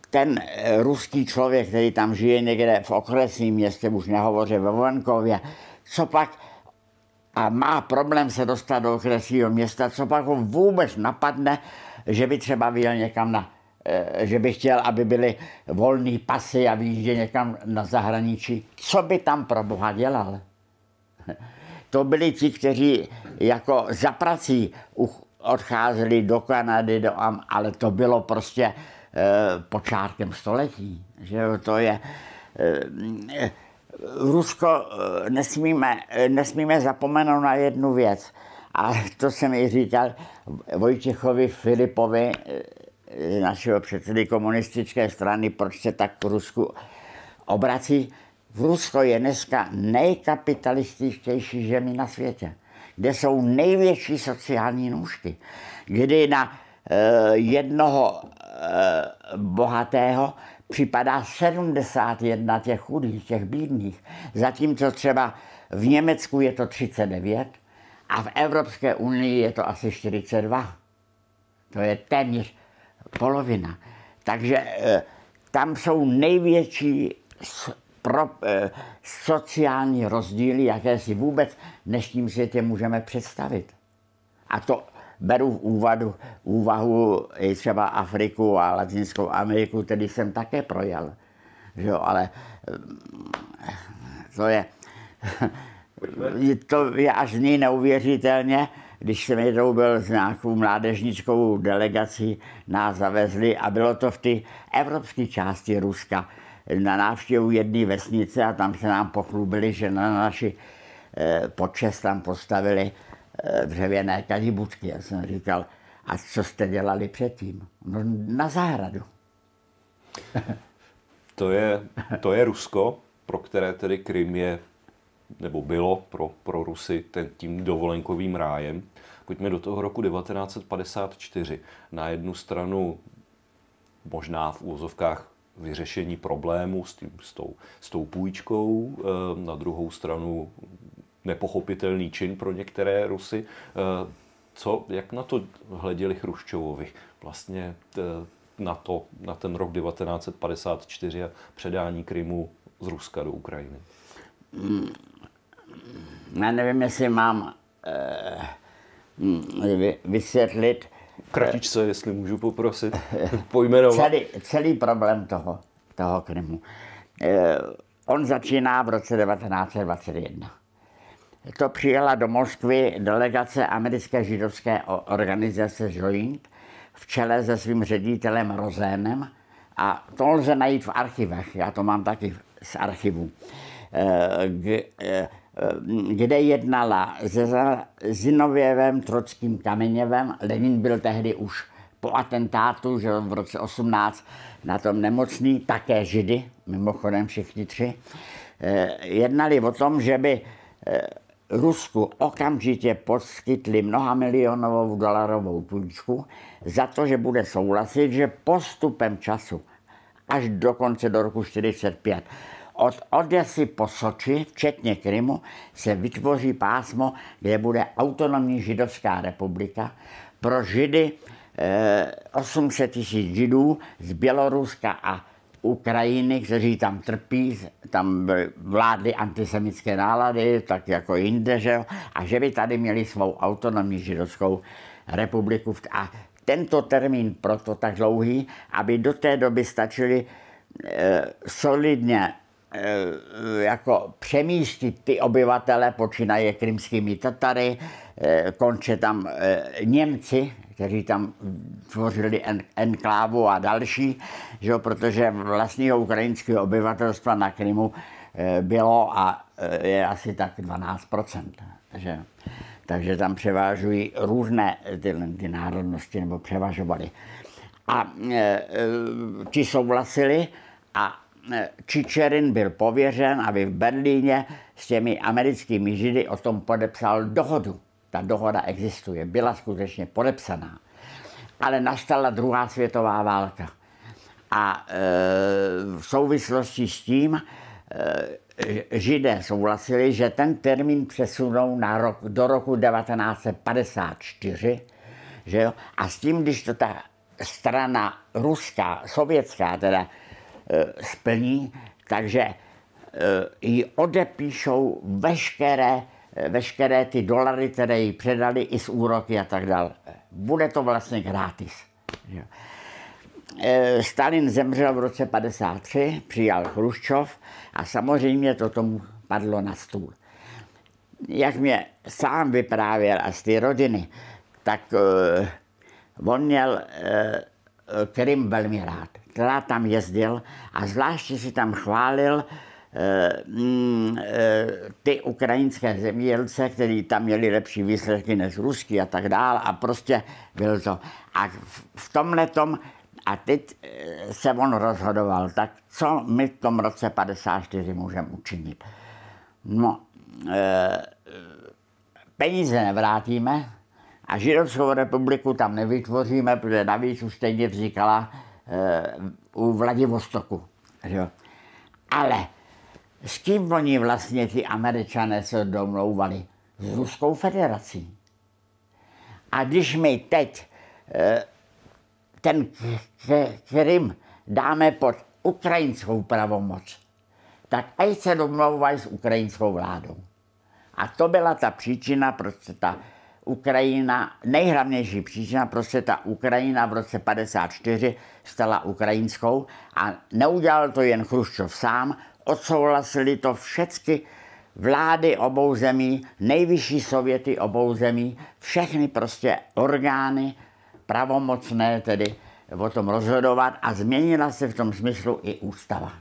ten ruský člověk, který tam žije někde v okresním městě, už nehovoří ve Vojenkově, co pak a má problém se dostat do okresního města, co pak ho vůbec napadne, že by třeba vyjel někam na, že by chtěl, aby byly volné pasy a vyjížděl někam na zahraničí. Co by tam pro Boha dělal? to byli ti, kteří jako za prací odcházeli do Kanady, do Am, ale to bylo prostě e, počátkem století. Že jo, to je... E, Rusko eh, nesmíme, nesmíme zapomenout na jednu věc. A to jsem i říkal Vojtěchovi Filipovi, našeho předsedy komunistické strany, proč se tak k Rusku obrací. Rusko je dneska nejkapitalističtější zemí na světě, kde jsou největší sociální nůžky, kdy na eh, jednoho eh, bohatého připadá 71 těch chudých, těch bídných, zatímco třeba v Německu je to 39 a v Evropské unii je to asi 42. To je téměř polovina. Takže eh, tam jsou největší pro, e, sociální rozdíly, jaké si vůbec v dnešním světě můžeme představit. A to beru v úvadu, úvahu i třeba Afriku a Latinskou Ameriku, tedy jsem také projel. jo, ale eh, to je, to je až ní neuvěřitelně, když jsem jednou byl s nějakou mládežnickou delegací, nás zavezli a bylo to v té evropské části Ruska na návštěvu jedné vesnice a tam se nám pochlubili, že na naši eh, počest tam postavili eh, dřevěné kadibutky. Já jsem říkal, a co jste dělali předtím? No, na zahradu. To je, to je Rusko, pro které tedy Krym je, nebo bylo pro, pro Rusy ten, tím dovolenkovým rájem. Pojďme do toho roku 1954. Na jednu stranu možná v úvozovkách vyřešení problému s, tím, s, tou, s tou půjčkou, eh, na druhou stranu nepochopitelný čin pro některé Rusy. Eh, co, jak na to hleděli Chruščovovi vlastně eh, na, to, na ten rok 1954 a předání Krymu z Ruska do Ukrajiny? Hmm. Já nevím, jestli mám hmm, vysvětlit, kratičce, eh. jestli můžu poprosit, pojmenovat. Celý, celý problém toho, toho Krymu. Eh, on začíná v roce 1921. To přijela do Moskvy delegace americké židovské organizace Joint v čele se svým ředitelem Rozénem a to lze najít v archivech, já to mám taky z archivu. Eh, Eh, kde jednala se Zinověvem, Trockým Kameněvem. Lenin byl tehdy už po atentátu, že v roce 18 na tom nemocný, také Židy, mimochodem všichni tři, eh, jednali o tom, že by eh, Rusku okamžitě poskytli mnoha milionovou dolarovou půjčku za to, že bude souhlasit, že postupem času až konce do roku 1945 od Odesy po Soči, včetně Krymu, se vytvoří pásmo, kde bude autonomní židovská republika pro židy 800 eh, tisíc židů z Běloruska a Ukrajiny, kteří tam trpí, tam vládly antisemické nálady, tak jako jinde, že jo? a že by tady měli svou autonomní židovskou republiku. A tento termín proto tak dlouhý, aby do té doby stačili eh, solidně Eh, eh, jako přemístit ty obyvatele, počínaje krymskými Tatary, eh, konče tam Němci, kteří tam tvořili en, enklávu a další, že jo, protože vlastního ukrajinského obyvatelstva na Krymu bylo a je asi tak 12 že takže tam převážují různé ty, ty národnosti, nebo převažovaly. A e, ti souhlasili a Čičerin byl pověřen, aby v Berlíně s těmi americkými židy o tom podepsal dohodu. Ta dohoda existuje, byla skutečně podepsaná. Ale nastala druhá světová válka. A e, v souvislosti s tím e, židé souhlasili, že ten termín přesunou na rok, do roku 1954. Že jo? A s tím, když to ta strana ruská, sovětská teda, Eh, splní, takže eh, i odepíšou veškeré, eh, veškeré ty dolary, které jí předali, i z úroky a tak dále. Bude to vlastně gratis. Stalin zemřel v roce 53, přijal Chruščov a samozřejmě to tomu padlo na stůl. Jak mě sám vyprávěl a z té rodiny, tak on měl Krym velmi rád která tam jezdil a zvláště si tam chválil eh, mm, eh, ty ukrajinské zemědělce, kteří tam měli lepší výsledky než ruský a tak dál a prostě byl to. A v tom letom a teď eh, se on rozhodoval, tak co my v tom roce 54 můžeme učinit? No, peníze nevrátíme a Židovskou republiku tam nevytvoříme, protože navíc už stejně vznikala Eh, u Vladivostoku. Jo. Ale s kým oni vlastně ty američané se domlouvali? S Ruskou federací. A když my teď eh, ten Krym dáme pod ukrajinskou pravomoc, tak ať se domlouvají s ukrajinskou vládou. A to byla ta příčina, proč se ta Ukrajina, nejhlavnější příčina, prostě ta Ukrajina v roce 54 stala ukrajinskou a neudělal to jen Chruščov sám, odsouhlasili to všechny vlády obou zemí, nejvyšší sověty obou zemí, všechny prostě orgány pravomocné tedy o tom rozhodovat a změnila se v tom smyslu i ústava.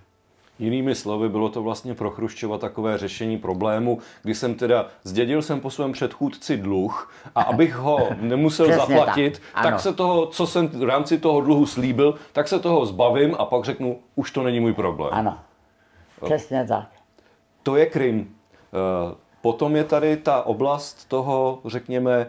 Jinými slovy, bylo to vlastně pro Chruščova takové řešení problému, kdy jsem teda zdědil jsem po svém předchůdci dluh a abych ho nemusel Přesně zaplatit, tak, tak se toho, co jsem v rámci toho dluhu slíbil, tak se toho zbavím a pak řeknu, už to není můj problém. Ano. Přesně tak. To je Krym. Eh, potom je tady ta oblast toho, řekněme,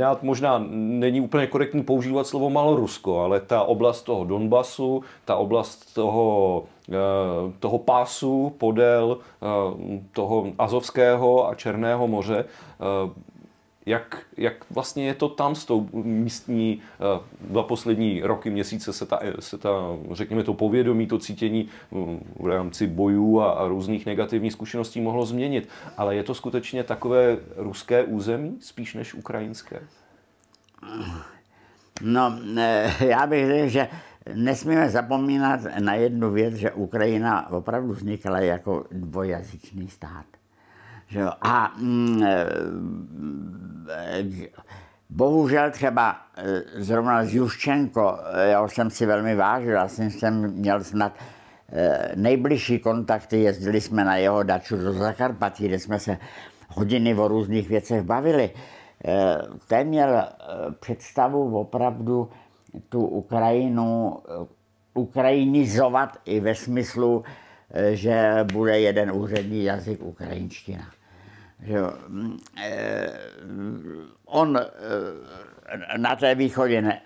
eh, možná není úplně korektní používat slovo Malorusko, ale ta oblast toho Donbasu, ta oblast toho Eh, toho pásu podél eh, toho Azovského a Černého moře, eh, jak, jak vlastně je to tam s tou místní, dva poslední roky, měsíce se ta, se ta řekněme, to povědomí, to cítění mm, v rámci bojů a, a různých negativních zkušeností mohlo změnit. Ale je to skutečně takové ruské území spíš než ukrajinské? No, já bych řekl, že nesmíme zapomínat na jednu věc, že Ukrajina opravdu vznikla jako dvojazyčný stát. Že jo? A mm, eh, bohužel třeba eh, zrovna z Juščenko, eh, já jsem si velmi vážil, asi jsem, jsem měl snad nejbližší kontakty, jezdili jsme na jeho daču do Zakarpatí, kde jsme se hodiny o různých věcech bavili. Ten měl představu opravdu, tu Ukrajinu eh, ukrajinizovat i ve smyslu, eh, že bude jeden úřední jazyk ukrajinština. Že, mm, eh, on na té východě,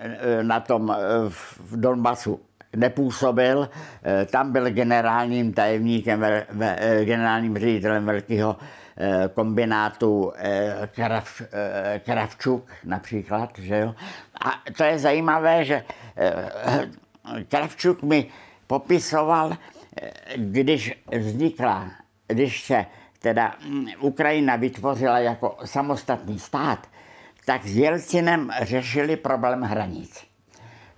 na tom v Donbasu nepůsobil, tam byl generálním tajemníkem, generálním ředitelem velkého Eh, kombinátu eh, Krav, eh, Kravčuk například, že jo. A to je zajímavé, že Kravčuk mi popisoval, když vznikla, když se teda hm, Ukrajina vytvořila jako samostatný stát, tak s Jelcinem řešili problém hranic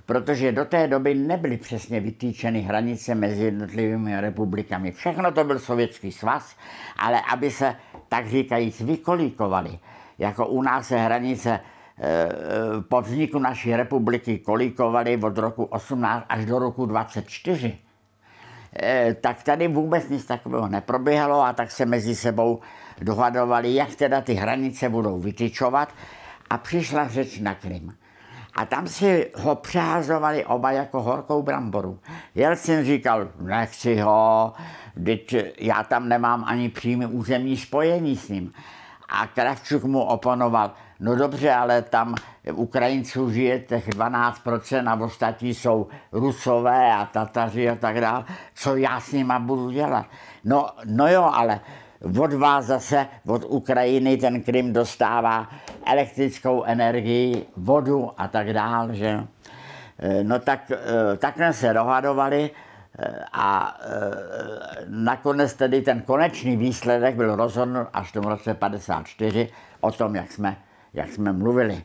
protože do té doby nebyly přesně vytýčeny hranice mezi jednotlivými republikami. Všechno to byl Sovětský svaz, ale aby se, tak říkajíc, vykolíkovali, jako u nás se hranice e, e, po vzniku naší republiky kolíkovaly od roku 18 až do roku 24, e, tak tady vůbec nic takového neprobíhalo a tak se mezi sebou dohadovali, jak teda ty hranice budou vytyčovat a přišla řeč na Krym a tam si ho přehazovali oba jako horkou bramboru. Jelcin říkal, nechci ho, teď já tam nemám ani přímý územní spojení s ním. A Kravčuk mu oponoval, no dobře, ale tam Ukrajinců žije těch 12% a ostatní jsou Rusové a Tataři a tak dále, co já s nima budu dělat. No, no jo, ale od vás zase, od Ukrajiny, ten Krym dostává elektrickou energii, vodu a tak dál, že eh, No tak, eh, takhle se dohadovali eh, a nakonec tedy ten konečný výsledek byl rozhodnut až v tom roce 54 o tom, jak jsme, jak jsme mluvili.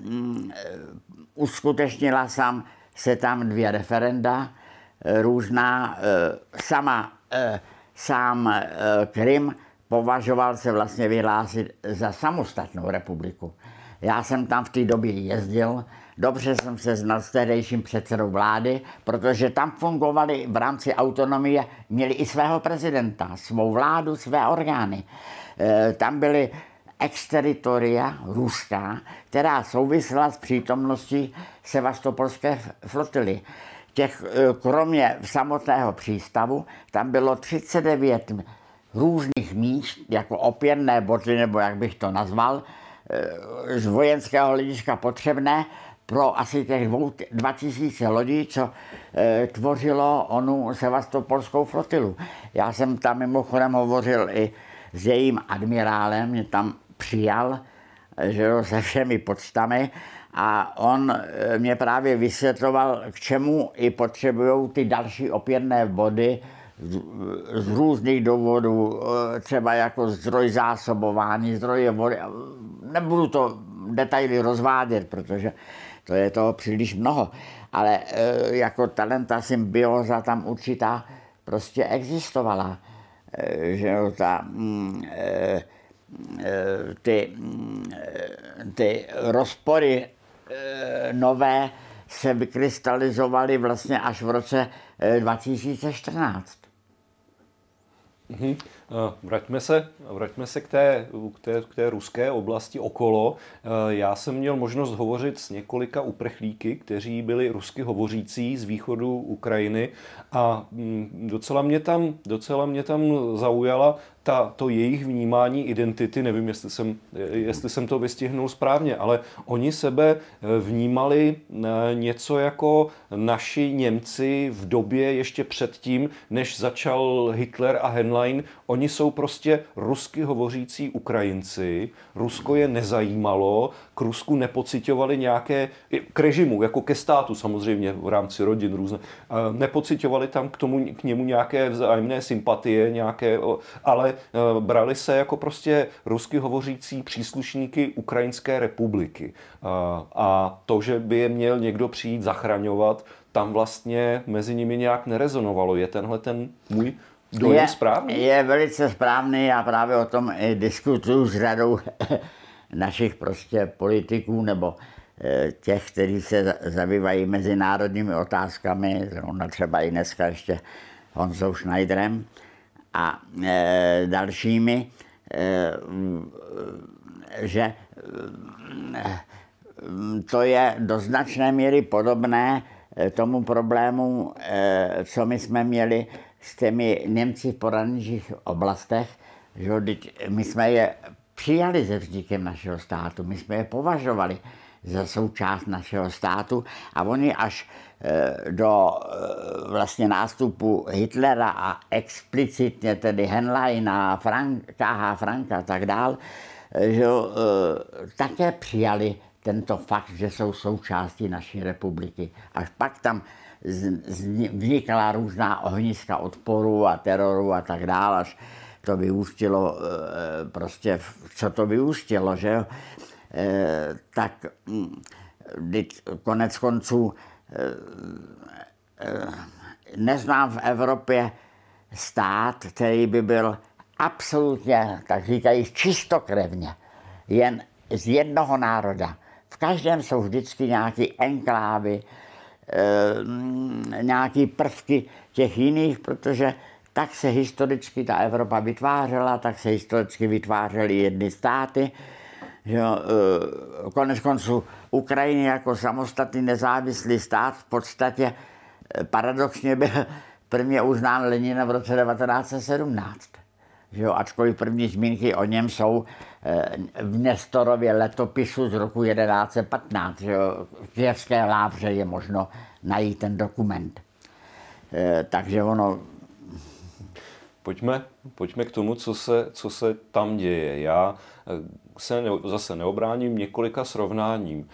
Mm, uskutečnila sám se tam dvě referenda různá. Sama sám eh, Krym považoval se vlastně vyhlásit za samostatnou republiku. Já jsem tam v té době jezdil, dobře jsem se znal s tehdejším předsedou vlády, protože tam fungovali v rámci autonomie, měli i svého prezidenta, svou vládu, své orgány. Eh, tam byly exteritoria ruská, která souvisela s přítomností Sevastopolské flotily těch, eh, kromě samotného přístavu, tam bylo 39 různých míst, jako opěrné boty, nebo jak bych to nazval, eh, z vojenského hlediska potřebné pro asi těch 2000 lodí, co eh, tvořilo onu sevastopolskou flotilu. Já jsem tam mimochodem hovořil i s jejím admirálem, mě tam přijal, že jo, se všemi podstami a on eh, mě právě vysvětloval, k čemu i potřebují ty další opěrné body z, z různých důvodů, eh, třeba jako zdroj zásobování, zdroje vody. Nebudu to detaily rozvádět, protože to je toho příliš mnoho, ale eh, jako talenta symbioza tam určitá prostě existovala. Že ta, mm, ty, mm, ty rozpory Eh, nové se vykrystalizovaly vlastně až v roce 2014. Eh, mm-hmm. Eh, vraťme se, vraťme se k té, k, té, k té ruské oblasti okolo. Eh, já jsem měl možnost hovořit s několika uprchlíky, kteří byli rusky hovořící z východu Ukrajiny a mm, docela mě tam, docela mě tam zaujala ta, to jejich vnímání identity, nevím, jestli jsem, jestli jsem to vystihnul správně, ale oni sebe eh, vnímali něco jako naši Němci v době ještě předtím, než začal Hitler a Henlein. Oni Oni jsou prostě rusky hovořící Ukrajinci, Rusko je nezajímalo, k Rusku nepocitovali nějaké, k režimu, jako ke státu samozřejmě v rámci rodin různé, nepocitovali tam k, tomu, k němu nějaké vzájemné sympatie, nějaké, ale e, brali se jako prostě rusky hovořící příslušníky Ukrajinské republiky. E, a to, že by je měl někdo přijít zachraňovat, tam vlastně mezi nimi nějak nerezonovalo. Je tenhle ten můj kdo je, správný? Je velice správný, já právě o tom i diskutuju s řadou našich prostě politiků nebo eh, těch, kteří se zabývají mezinárodními otázkami, zrovna třeba i dneska ještě Honzou Schneiderem a eh, dalšími, eh, že mm, to je do značné míry podobné tomu problému, co my jsme měli s těmi Němci v poraných oblastech, že my jsme je přijali ze vznikem našeho státu, my jsme je považovali za součást našeho státu a oni až e, do e, vlastně nástupu Hitlera a explicitně tedy Henleina, Franka, Franka a tak dál, e, že také přijali tento fakt, že jsou součástí naší republiky. Až pak tam vznikala různá ohniska odporu a teroru a tak dále, až to vyústilo eh, prostě, co to vyústilo, že jo? Eh, tak hm, konec konců eh, neznám v Evropě stát, který by byl absolutně, tak říkají, čistokrevně, jen z jednoho národa. V každém jsou vždycky nějaké enklávy, Eh, nějaký prvky těch jiných, protože tak se historicky ta Evropa vytvářela, tak se historicky vytvářely jedny státy. Jo, eh, konec konců Ukrajiny jako samostatný nezávislý stát v podstatě eh, paradoxně byl prvně uznán Lenina v roce 1917. Že jo, ačkoliv první zmínky o něm jsou eh, v Nestorově letopisu z roku 1115. Že jo, v Kijevské lávře je možno najít ten dokument. Eh, takže ono Pojďme, pojďme k tomu, co se, co se tam děje. Já eh, se ne, zase neobráním několika srovnáním.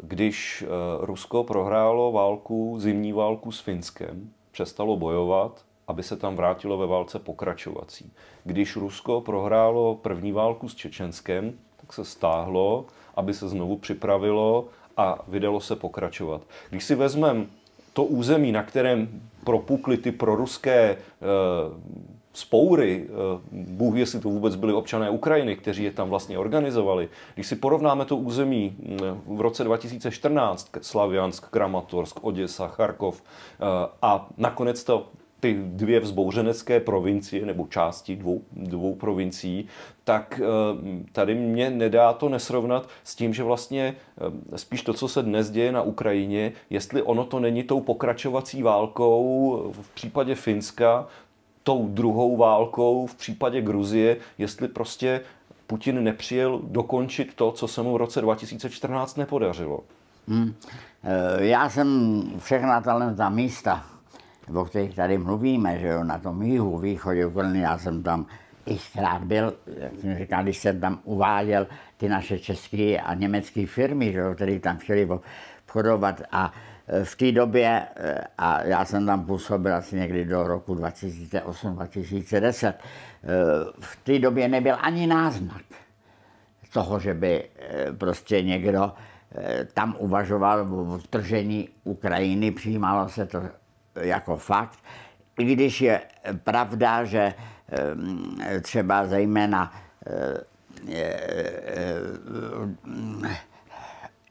Když Rusko prohrálo válku, zimní válku s Finskem, přestalo bojovat, aby se tam vrátilo ve válce pokračovací. Když Rusko prohrálo první válku s Čečenskem, tak se stáhlo, aby se znovu připravilo a vydalo se pokračovat. Když si vezmeme to území, na kterém propukly ty proruské e, spoury, eh, Bůh jestli to vůbec byli občané Ukrajiny, kteří je tam vlastně organizovali. Když si porovnáme to území eh, v roce 2014, Slaviansk, Kramatorsk, Oděsa, Charkov a nakonec to ty dvě vzbouřenecké provincie nebo části dvou, dvou provincií, tak eh, tady mě nedá to nesrovnat s tím, že vlastně eh, spíš to, co se dnes děje na Ukrajině, jestli ono to není tou pokračovací válkou eh, v případě Finska, tou druhou válkou v případě Gruzie, jestli prostě Putin nepřijel dokončit to, co se mu v roce 2014 nepodařilo. Hmm. Já jsem všechna ta místa o kterých tady mluvíme, že jo, na tom jihu, východě Ukrajiny, já jsem tam i zkrát byl, jak jsem říkal, když jsem tam uváděl ty naše české a německé firmy, že jo, které tam chtěli obchodovat a e, v té době, e, a já jsem tam působil asi někdy do roku 2008-2010, e, v té době nebyl ani náznak toho, že by prostě někdo tam uvažoval o vtržení Ukrajiny, přijímalo se to jako fakt, i když je pravda, že třeba zejména eh, eh,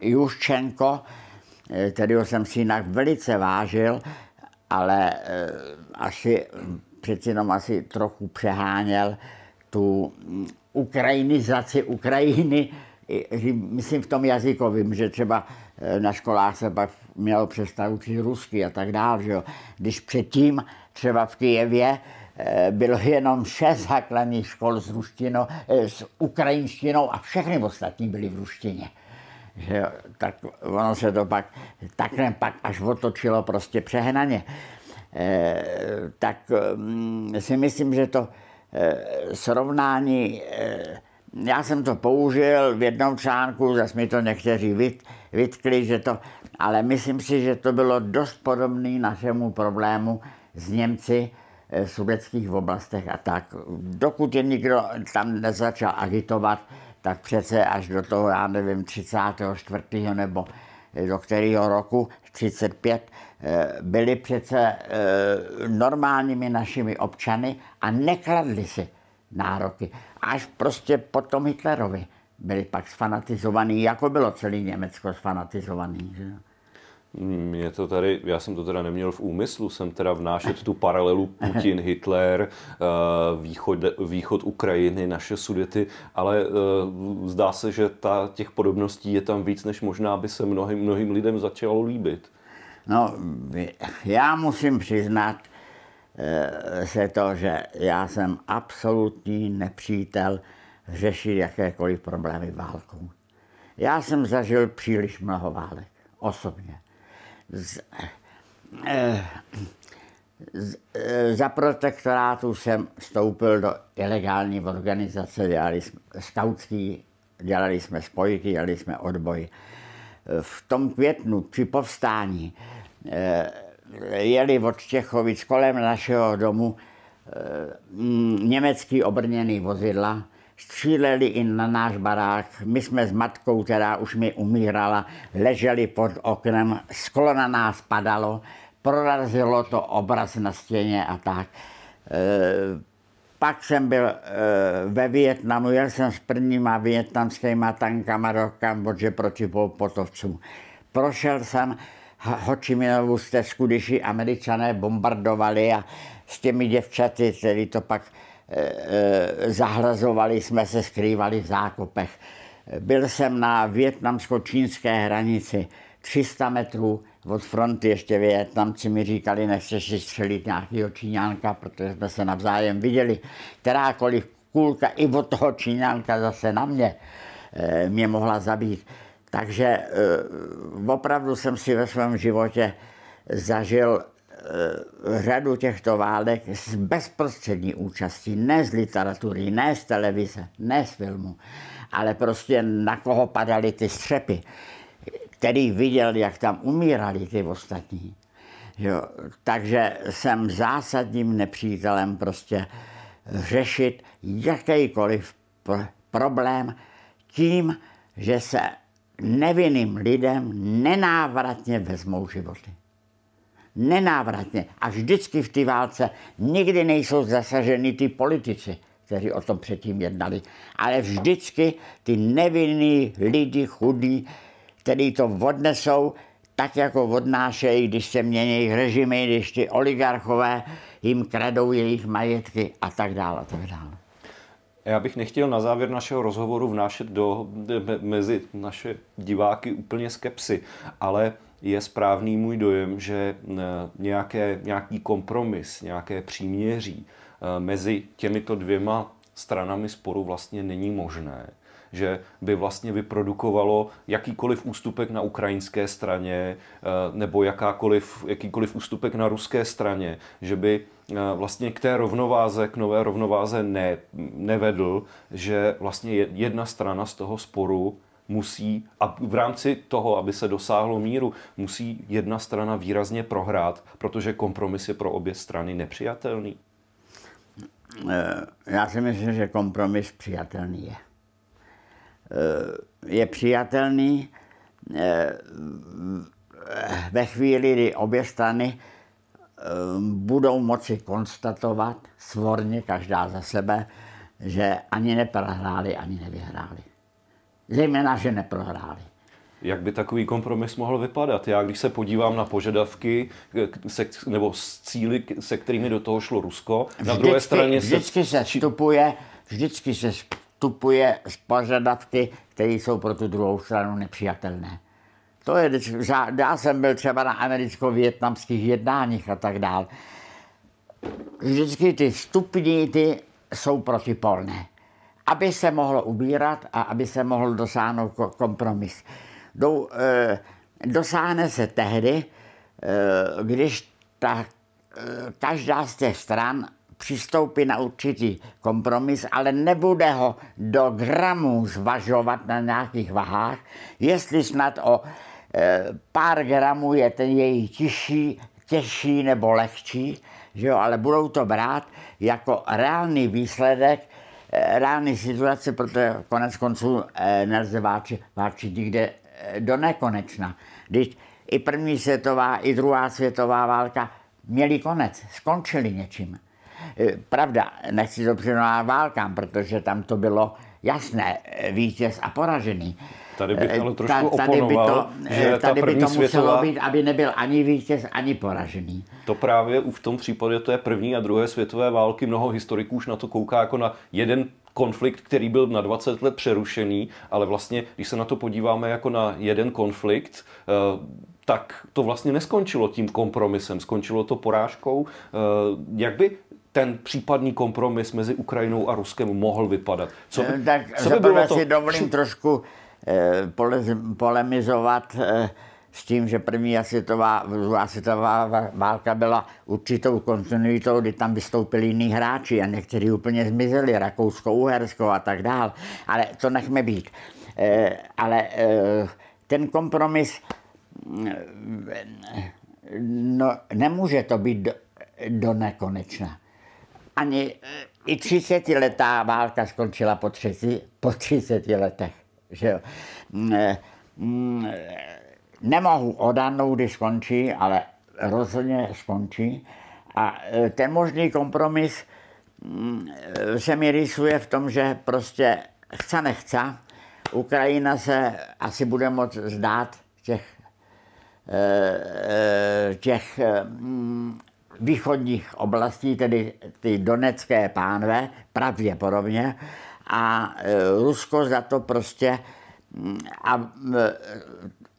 Juščenko, eh, kterého jsem si jinak velice vážil, ale asi přeci jenom asi trochu přeháněl tu ukrajinizaci Ukrajiny, myslím v tom jazykovým, že třeba na školách se pak měl učit rusky a tak dále. Že jo. Když předtím třeba v Kijevě eh, bylo jenom šest základních škol s, ruštinou, eh, s ukrajinštinou a všechny ostatní byly v ruštině. Že jo, tak ono se to pak takhle pak až otočilo prostě přehnaně. E, tak mm, si myslím, že to e, srovnání, e, já jsem to použil v jednom článku, zase mi to někteří vidí vytkli, že to, ale myslím si, že to bylo dost podobné našemu problému s Němci eh, v sudeckých oblastech a tak. Dokud je nikdo tam nezačal agitovat, tak přece až do toho, já nevím, 34. nebo eh, do kterého roku, 35, eh, byli přece normálními našimi občany a nekladli si nároky. Až prostě potom Hitlerovi byli pak sfanatizovaný, jako bylo celé Německo sfanatizovaný. Že? Mě to tady, já jsem to teda neměl v úmyslu, jsem teda vnášet tu paralelu Putin, Hitler, eh, východ, východ Ukrajiny, naše sudety, ale eh, zdá se, že ta, těch podobností je tam víc, než možná by se mnohým, mnohým lidem začalo líbit. No, já musím přiznat eh, se to, že já jsem absolutní nepřítel řešit jakékoliv problémy válkou. Já jsem zažil příliš mnoho válek, osobně. Z, eh, z, eh, za protektorátu jsem vstoupil do ilegální organizace, dělali jsme skautský, dělali jsme spojky, dělali jsme odboj. V tom květnu při povstání eh, jeli od Čechovic kolem našeho domu eh, německý obrněný vozidla, stříleli i na náš barák. My jsme s matkou, která už mi umírala, leželi pod oknem, sklo na nás padalo, prorazilo to obraz na stěně a tak. E, pak jsem byl e, ve Větnamu, jel jsem s prvníma větnamskýma tankama do Kambodže proti potovcům. Prošel jsem Hočiminovu stezku, když američané bombardovali a s těmi děvčaty, který to pak Eh, eh, zahrazovali jsme se, skrývali v zákopech. Byl jsem na větnamsko-čínské hranici, 300 metrů od fronty, ještě Větnamci mi říkali, nechceš si střelit nějakého Číňánka, protože jsme se navzájem viděli. Kterákoliv kulka i od toho Číňánka zase na mě eh, mě mohla zabít. Takže opravdu jsem si ve svém životě zažil Eh, řadu těchto válek s bezprostřední účastí, ne z literatury, ne z televize, ne z filmu, ale prostě na koho padaly ty střepy, který viděl, jak tam umírali ty ostatní. Jo. Takže jsem zásadním nepřítelem prostě řešit jakýkoliv pr- problém tím, že se nevinným lidem nenávratně vezmou životy nenávratně a vždycky v té válce nikdy nejsou zasaženi ty politici, kteří o tom předtím jednali, ale vždycky ty nevinný lidi chudí, kteří to odnesou, tak jako odnášejí, když se mění režimy, když ty oligarchové jim kradou jejich majetky a tak dále. A tak dále. Já bych nechtěl na závěr našeho rozhovoru vnášet do, mezi naše diváky úplně skepsy, ale je správný můj dojem, že eh, nějaké, nějaký kompromis, nějaké příměří eh, mezi těmito dvěma stranami sporu vlastně není možné že by vlastně vyprodukovalo jakýkoliv ústupek na ukrajinské straně eh, nebo jakákoliv, jakýkoliv ústupek na ruské straně, že by vlastně k té rovnováze, k nové rovnováze ne, nevedl, že vlastně jedna strana z toho sporu musí, a v rámci toho, aby se dosáhlo míru, musí jedna strana výrazně prohrát, protože kompromis je pro obě strany nepřijatelný? Eh, já si myslím, že kompromis přijatelný je. Eh, je přijatelný eh, ve chvíli, kdy obě strany budou moci konstatovat svorně každá za sebe, že ani neprohráli, ani nevyhráli zejména, že neprohráli. Jak by takový kompromis mohl vypadat? Já, když se podívám na požadavky se, nebo cíly, se kterými do toho šlo Rusko, vždycky, na druhé straně se... Vždycky se vstupuje, vždycky se vstupuje s požadavky, které jsou pro tu druhou stranu nepřijatelné. To je, já jsem byl třeba na americko-větnamských jednáních a tak dále. Vždycky ty vstupní ty jsou protipolné aby se mohlo ubírat a aby se mohl dosáhnout kompromis. Do, e, eh, dosáhne se tehdy, e, když ta, e, každá z těch stran přistoupí na určitý kompromis, ale nebude ho do gramů zvažovat na nějakých vahách, jestli snad o e, pár gramů je ten její těžší, těžší nebo lehčí, že jo, ale budou to brát jako reálný výsledek Eh, reálné situace, protože konec konců eh, nelze válčit, válčit nikde eh, do nekonečna. Když i první světová, i druhá světová válka měly konec, skončily něčím. Pravda, nechci to přirovnávat válkám, protože tam to bylo jasné, vítěz a poražený. Tady bych eh, ale trošku eh, ta, tady oponoval, by to, že tady ta by to světová... muselo být, aby nebyl ani vítěz, ani poražený. To právě v tom případě to je první a druhé světové války. Mnoho historiků už na to kouká jako na jeden konflikt, který byl na 20 let přerušený, ale vlastně, když se na to podíváme jako na jeden konflikt, eh, tak to vlastně neskončilo tím kompromisem, skončilo to porážkou. Jak by ten případný kompromis mezi Ukrajinou a Ruskem mohl vypadat? Co by, tak co by bylo to... si dovolím trošku Eh, polemizovat eh, s tím, že první světová, druhá světová válka byla určitou kontinuitou, kdy tam vystoupili jiní hráči a někteří úplně zmizeli, Rakousko, Uhersko a tak dál. Ale to nechme být. Eh, ale ten kompromis, mm, no, nemůže to být do, do nekonečna. Ani i 30-letá válka skončila po 30, po 30 letech. Že jo. Mm, eh, mm, eh, nemohu odhadnout, kdy skončí, ale rozhodně skončí. A eh, ten možný kompromis mm, se mi rýsuje v tom, že prostě chce nechce, Ukrajina se asi bude moc zdát těch, těch východních oblastí, tedy ty donecké pánve, pravděpodobně, a e, Rusko za to prostě mm, a, e,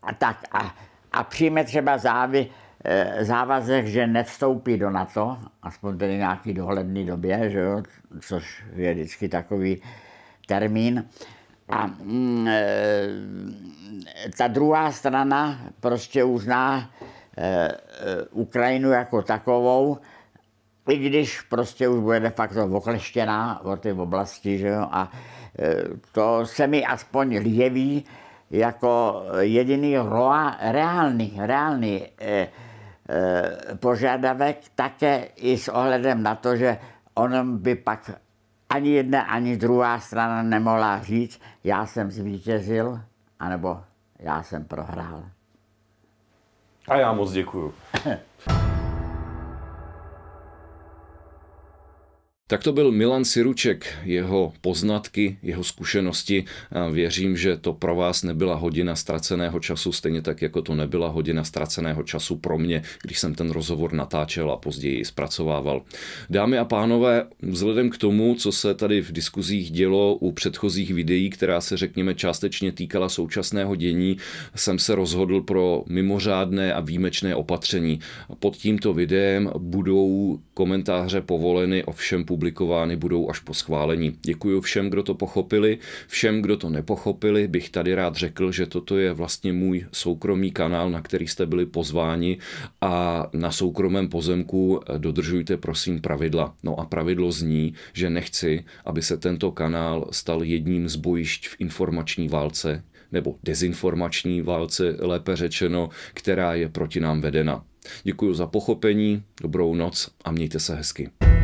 a tak a, a přijme třeba závy, e, závazek, že nevstoupí do NATO, aspoň tedy nějaký dohledný době, že jo, což je vždycky takový termín. A mm, ta druhá strana prostě uzná Ukrajinu jako takovou, i když prostě už bude de facto okleštěná o ty oblasti, že jo, a e, to se mi aspoň jeví jako jediný roa, reálný, reálný e, e, požadavek, také i s ohledem na to, že on by pak ani jedna, ani druhá strana nemohla říct, já jsem zvítězil, anebo já jsem prohrál. A já moc děkuju. Tak to byl Milan Siruček, jeho poznatky, jeho zkušenosti. A věřím, že to pro vás nebyla hodina ztraceného času, stejně tak jako to nebyla hodina ztraceného času pro mě, když jsem ten rozhovor natáčel a později zpracovával. Dámy a pánové, vzhledem k tomu, co se tady v diskuzích dělo u předchozích videí, která se řekněme částečně týkala současného dění, jsem se rozhodl pro mimořádné a výjimečné opatření. Pod tímto videem budou komentáře povoleny ovšem publikovány budou až po schválení. Děkuji všem, kdo to pochopili, všem, kdo to nepochopili, bych tady rád řekl, že toto je vlastně můj soukromý kanál, na který jste byli pozváni a na soukromém pozemku dodržujte prosím pravidla. No a pravidlo zní, že nechci, aby se tento kanál stal jedním z bojišť v informační válce nebo dezinformační válce, lépe řečeno, která je proti nám vedena. Děkuji za pochopení, dobrou noc a mějte se hezky.